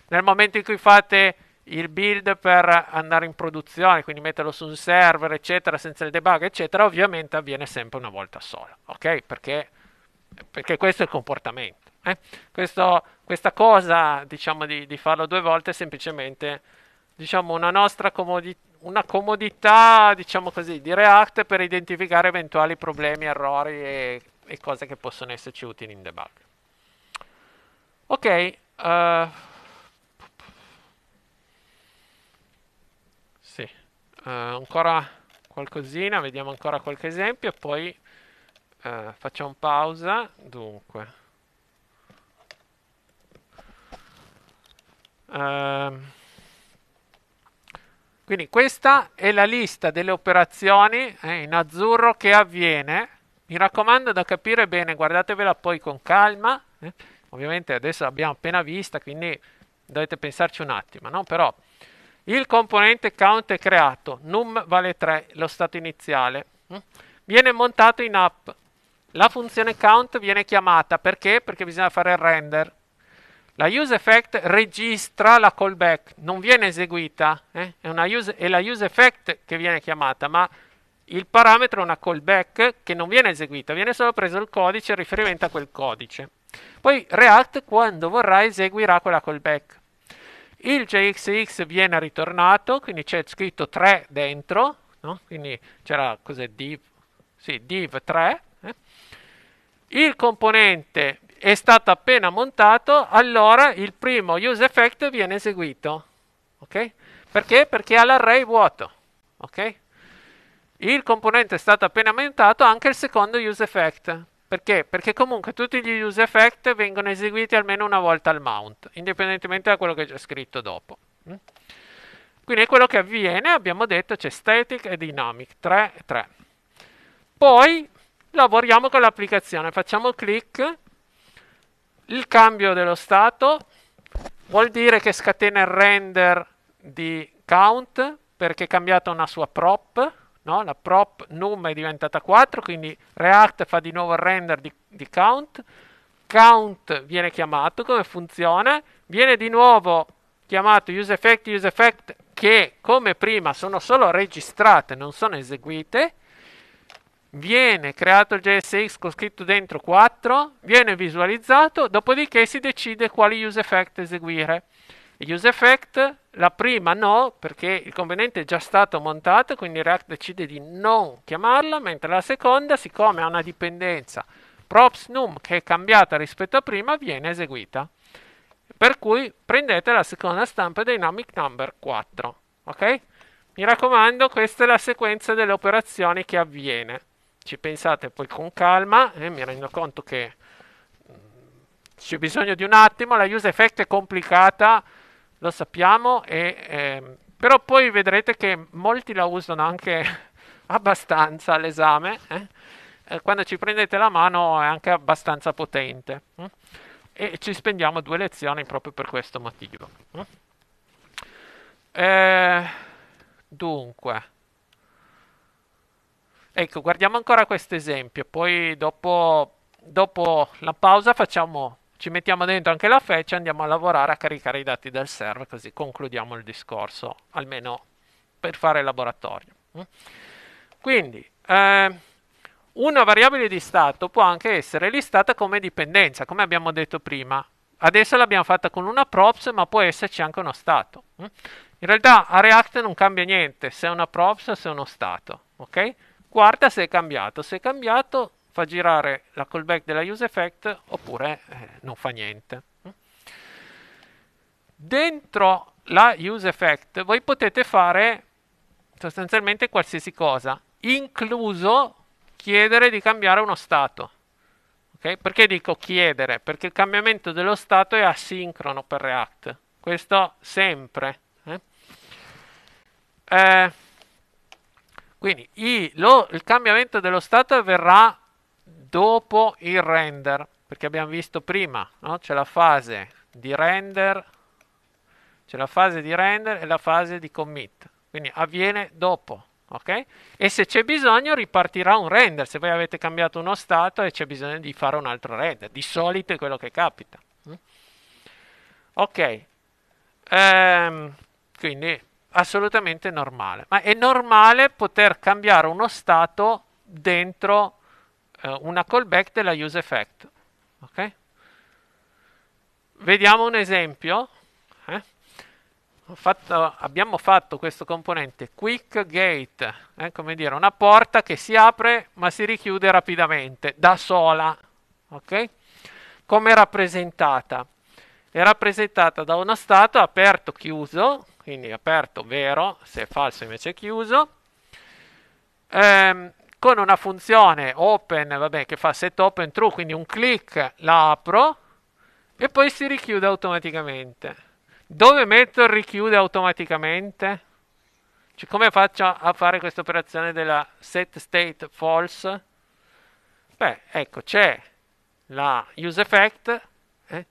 nel momento in cui fate il build per andare in produzione quindi metterlo su un server eccetera senza il debug eccetera ovviamente avviene sempre una volta sola ok perché, perché questo è il comportamento eh? questo, questa cosa diciamo di, di farlo due volte è semplicemente diciamo, una nostra comodità una comodità, diciamo così, di React per identificare eventuali problemi, errori e, e cose che possono esserci utili in debug. Ok, uh, sì, uh, ancora qualcosina, vediamo ancora qualche esempio e poi uh, facciamo pausa. Dunque. Uh, quindi questa è la lista delle operazioni eh, in azzurro che avviene. Mi raccomando da capire bene, guardatevela poi con calma. Eh. Ovviamente adesso l'abbiamo appena vista, quindi dovete pensarci un attimo, no? Però il componente count è creato, num vale 3, lo stato iniziale. Hm? Viene montato in app. La funzione count viene chiamata perché? Perché bisogna fare il render. La use effect registra la callback, non viene eseguita, eh? è, use, è, la use effect che viene chiamata, ma il parametro è una callback che non viene eseguita, viene solo preso il codice e riferimento a quel codice. Poi React quando vorrà eseguirà quella callback. Il JXX viene ritornato, quindi c'è scritto 3 dentro, no? quindi c'era cos'è div? Sì, div 3. Eh? Il componente è stato appena montato, allora il primo use effect viene eseguito. Okay? Perché? Perché ha l'array vuoto. Okay? Il componente è stato appena montato, anche il secondo use effect. Perché? Perché comunque tutti gli use effect vengono eseguiti almeno una volta al mount, indipendentemente da quello che c'è scritto dopo. Mm? Quindi è quello che avviene, abbiamo detto, c'è static e dynamic, 3 e 3. Poi lavoriamo con l'applicazione, facciamo clic il cambio dello stato vuol dire che scatena il render di count perché è cambiata una sua prop, no? la prop num è diventata 4, quindi React fa di nuovo il render di, di count, count viene chiamato come funzione, viene di nuovo chiamato useEffect, useEffect che come prima sono solo registrate, non sono eseguite, viene creato il JSX con scritto dentro 4, viene visualizzato, dopodiché si decide quali use effect eseguire. Use effect, la prima no, perché il conveniente è già stato montato, quindi React decide di non chiamarla, mentre la seconda, siccome ha una dipendenza props num che è cambiata rispetto a prima, viene eseguita. Per cui prendete la seconda stampa dynamic number 4, ok? Mi raccomando, questa è la sequenza delle operazioni che avviene ci pensate poi con calma, eh, mi rendo conto che mm, c'è bisogno di un attimo, la use effect è complicata, lo sappiamo, e, eh, però poi vedrete che molti la usano anche abbastanza all'esame, eh. eh? quando ci prendete la mano è anche abbastanza potente mm, e ci spendiamo due lezioni proprio per questo motivo. Mm. Eh, dunque. Ecco, guardiamo ancora questo esempio, poi dopo, dopo la pausa facciamo, ci mettiamo dentro anche la feccia e andiamo a lavorare a caricare i dati del server, così concludiamo il discorso, almeno per fare il laboratorio. Quindi, eh, una variabile di stato può anche essere listata come dipendenza, come abbiamo detto prima. Adesso l'abbiamo fatta con una props, ma può esserci anche uno stato. In realtà a React non cambia niente se è una props o se è uno stato, ok? guarda se è cambiato, se è cambiato fa girare la callback della use effect oppure eh, non fa niente. Dentro la use effect voi potete fare sostanzialmente qualsiasi cosa, incluso chiedere di cambiare uno stato. Okay? Perché dico chiedere? Perché il cambiamento dello stato è asincrono per React. Questo sempre. Eh? Eh, quindi i, lo, il cambiamento dello stato avverrà dopo il render, perché abbiamo visto prima, no? c'è la fase di render, c'è la fase di render e la fase di commit, quindi avviene dopo. Okay? E se c'è bisogno ripartirà un render, se voi avete cambiato uno stato e c'è bisogno di fare un altro render, di solito è quello che capita. Mm? Ok, ehm, quindi assolutamente normale. Ma è normale poter cambiare uno stato dentro eh, una callback della use effect. Okay? Vediamo un esempio. Eh? Fatto, abbiamo fatto questo componente quick gate, eh, come dire una porta che si apre ma si richiude rapidamente da sola. Okay? Come rappresentata? È rappresentata da uno stato aperto, chiuso, quindi aperto vero, se è falso invece è chiuso, ehm, con una funzione open, vabbè, che fa set open true, quindi un clic la apro e poi si richiude automaticamente. Dove metto il richiude automaticamente? Cioè, come faccio a fare questa operazione della set state false? Beh, ecco, c'è la useEffect, eh?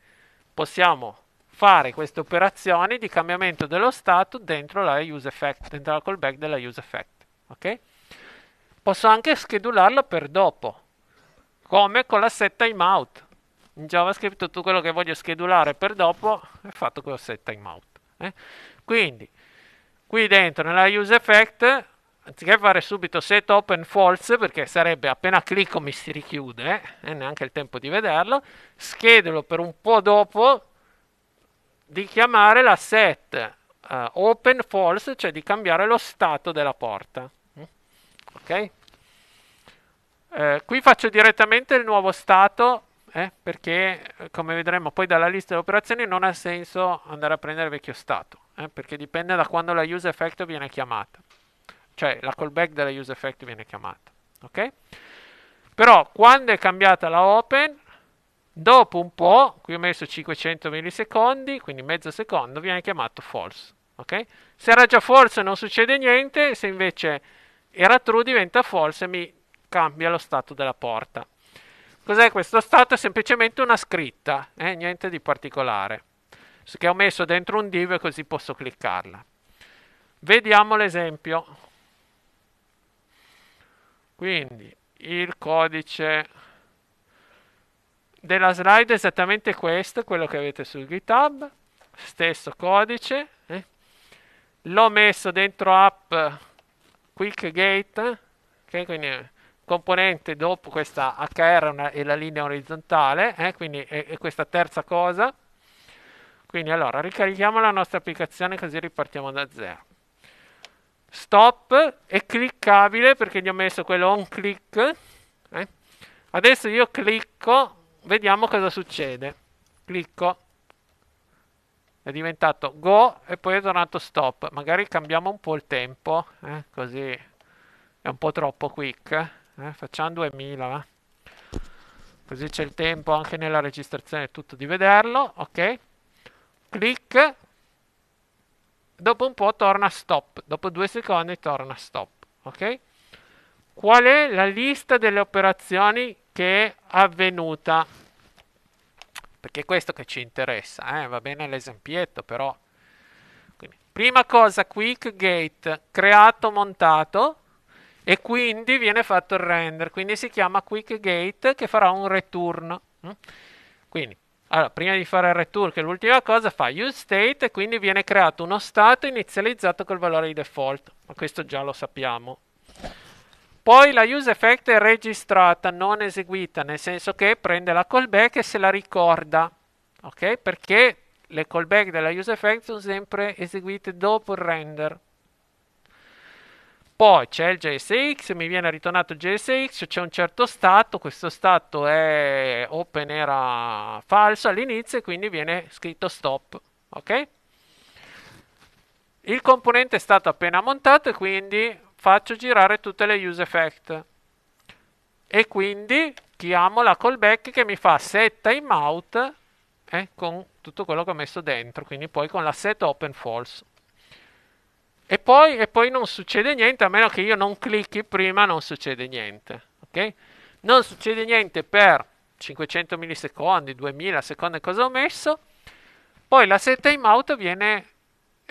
possiamo fare queste operazioni di cambiamento dello stato dentro la use effect, dentro la callback della use effect. Ok? Posso anche schedularla per dopo, come con la set timeout. In JavaScript tutto quello che voglio schedulare per dopo è fatto con la set timeout. Eh? Quindi, qui dentro nella use effect, anziché fare subito set open false, perché sarebbe appena clicco mi si richiude, eh? e neanche il tempo di vederlo, schedulo per un po' dopo di chiamare la set uh, open false, cioè di cambiare lo stato della porta. Mm? Ok? Eh, qui faccio direttamente il nuovo stato eh, perché, eh, come vedremo poi dalla lista di operazioni, non ha senso andare a prendere il vecchio stato eh, perché dipende da quando la use effect viene chiamata, cioè la callback della use effect viene chiamata. Ok? Però quando è cambiata la open, Dopo un po', qui ho messo 500 millisecondi, quindi mezzo secondo, viene chiamato false. Okay? Se era già false non succede niente, se invece era true diventa false e mi cambia lo stato della porta. Cos'è questo stato? È semplicemente una scritta, eh? niente di particolare, che ho messo dentro un div e così posso cliccarla. Vediamo l'esempio. Quindi il codice della slide esattamente questo, quello che avete su GitHub, stesso codice, eh? l'ho messo dentro app QuickGate, okay? quindi componente dopo questa HR una, e la linea orizzontale, eh? quindi è, è questa terza cosa. Quindi allora ricarichiamo la nostra applicazione così ripartiamo da zero. Stop è cliccabile perché gli ho messo quello on click. Eh? Adesso io clicco vediamo cosa succede. Clicco. È diventato go e poi è tornato stop. Magari cambiamo un po' il tempo, eh? così è un po' troppo quick. Eh? Facciamo 2000, va? Così c'è il tempo anche nella registrazione e tutto di vederlo, ok? Clic. Dopo un po' torna stop, dopo due secondi torna stop, ok? Qual è la lista delle operazioni che è avvenuta. Perché è questo che ci interessa, eh? va bene l'esempietto però. Quindi, prima cosa, quick gate, creato, montato e quindi viene fatto il render, quindi si chiama quick gate che farà un return. Mm? Quindi, allora, prima di fare il return, che è l'ultima cosa, fa use state e quindi viene creato uno stato inizializzato col valore di default, ma questo già lo sappiamo. Poi la use effect è registrata, non eseguita, nel senso che prende la callback e se la ricorda, ok? Perché le callback della use effect sono sempre eseguite dopo il render. Poi c'è il JSX, mi viene ritornato il JSX, c'è un certo stato, questo stato è open era falso all'inizio e quindi viene scritto stop, ok? Il componente è stato appena montato e quindi faccio girare tutte le use effect e quindi chiamo la callback che mi fa set timeout eh, con tutto quello che ho messo dentro quindi poi con la set open false e poi, e poi non succede niente a meno che io non clicchi prima non succede niente ok non succede niente per 500 millisecondi 2000 secondi cosa ho messo poi la set timeout viene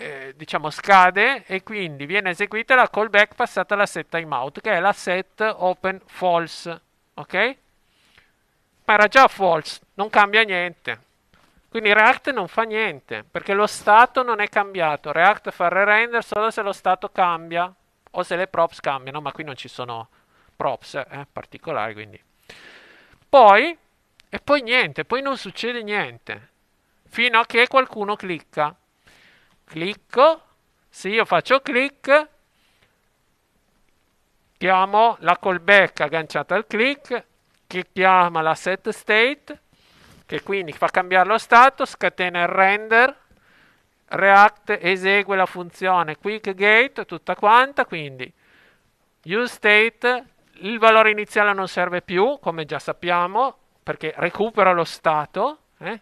eh, diciamo scade e quindi viene eseguita la callback passata alla set timeout che è la set open false ok ma era già false non cambia niente quindi React non fa niente perché lo stato non è cambiato React fa re-render solo se lo stato cambia o se le props cambiano ma qui non ci sono props eh, particolari quindi poi e poi niente poi non succede niente fino a che qualcuno clicca clicco, se io faccio click, chiamo la callback agganciata al click, che chiama la set state, che quindi fa cambiare lo stato, scatena il render, React esegue la funzione quick gate, tutta quanta, quindi use state, il valore iniziale non serve più, come già sappiamo, perché recupera lo stato, eh?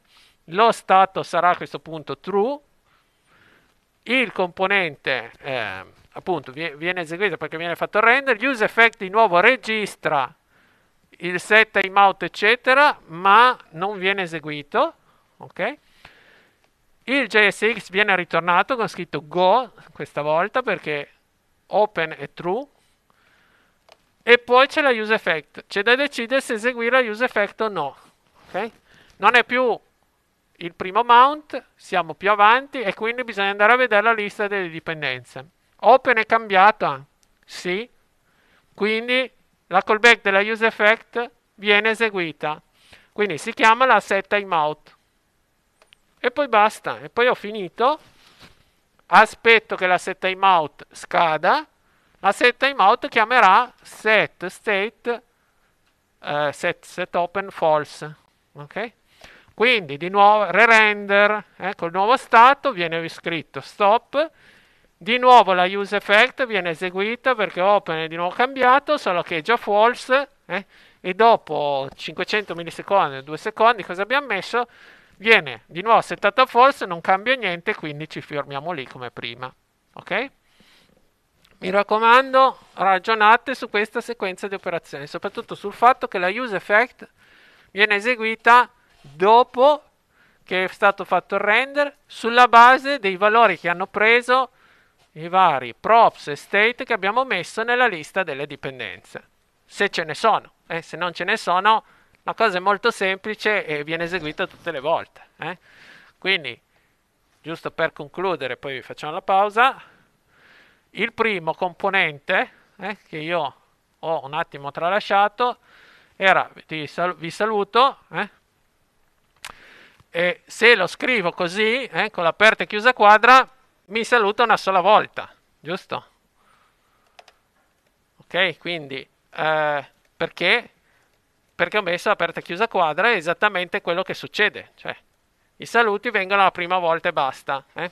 lo stato sarà a questo punto true, il componente eh, appunto viene eseguito perché viene fatto render, use effect di nuovo registra il set timeout eccetera, ma non viene eseguito, ok? Il JSX viene ritornato con scritto go questa volta perché open è true e poi c'è la use effect, c'è da decidere se eseguire la use effect o no, ok? Non è più il primo mount, siamo più avanti e quindi bisogna andare a vedere la lista delle dipendenze. Open è cambiata? Sì. Quindi la callback della use effect viene eseguita. Quindi si chiama la set timeout. E poi basta. E poi ho finito. Aspetto che la set timeout scada. La set timeout chiamerà set state eh, set, set open false. Ok? Quindi di nuovo re-render, ecco eh, il nuovo stato, viene scritto stop, di nuovo la use effect viene eseguita perché open è di nuovo cambiato, solo che è già false eh, e dopo 500 millisecondi, 2 secondi, cosa abbiamo messo? Viene di nuovo settata false, non cambia niente, quindi ci fermiamo lì come prima. Ok? Mi raccomando, ragionate su questa sequenza di operazioni, soprattutto sul fatto che la use effect viene eseguita dopo che è stato fatto il render sulla base dei valori che hanno preso i vari props e state che abbiamo messo nella lista delle dipendenze, se ce ne sono. Eh, se non ce ne sono, la cosa è molto semplice e viene eseguita tutte le volte. Eh? Quindi, giusto per concludere, poi vi facciamo la pausa, il primo componente eh, che io ho un attimo tralasciato era, vi saluto, eh, e se lo scrivo così, eh, con l'aperta e chiusa quadra, mi saluta una sola volta, giusto? Ok, quindi eh, perché? Perché ho messo aperta e chiusa quadra, è esattamente quello che succede, cioè i saluti vengono la prima volta e basta. Eh?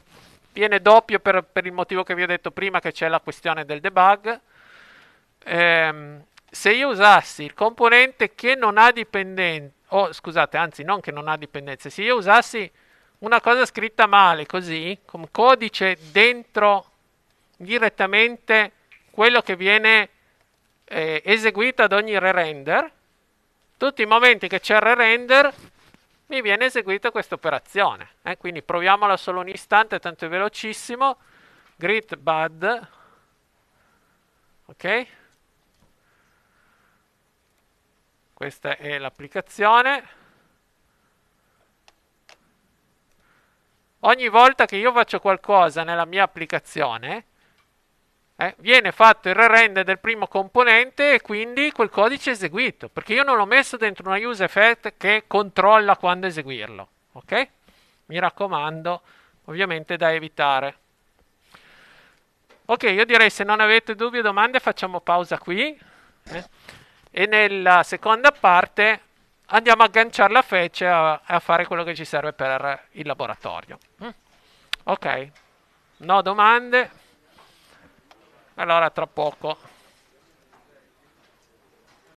Viene doppio per, per, il motivo che vi ho detto prima che c'è la questione del debug. Ehm, se io usassi il componente che non ha dipendenze, oh, scusate, anzi non che non ha dipendenza, se io usassi una cosa scritta male così, con codice dentro direttamente quello che viene eh, eseguito ad ogni re-render, tutti i momenti che c'è il re-render mi viene eseguita questa operazione. Eh? Quindi proviamola solo un istante, tanto è velocissimo. Grid bud. Ok? Questa è l'applicazione. Ogni volta che io faccio qualcosa nella mia applicazione, eh, viene fatto il re-render del primo componente e quindi quel codice è eseguito, perché io non l'ho messo dentro una use effect che controlla quando eseguirlo, ok? Mi raccomando, ovviamente da evitare. Ok, io direi se non avete dubbi o domande facciamo pausa qui. Eh e nella seconda parte andiamo a agganciare la fece a, a fare quello che ci serve per il laboratorio. Mm. Ok, no domande? Allora tra poco.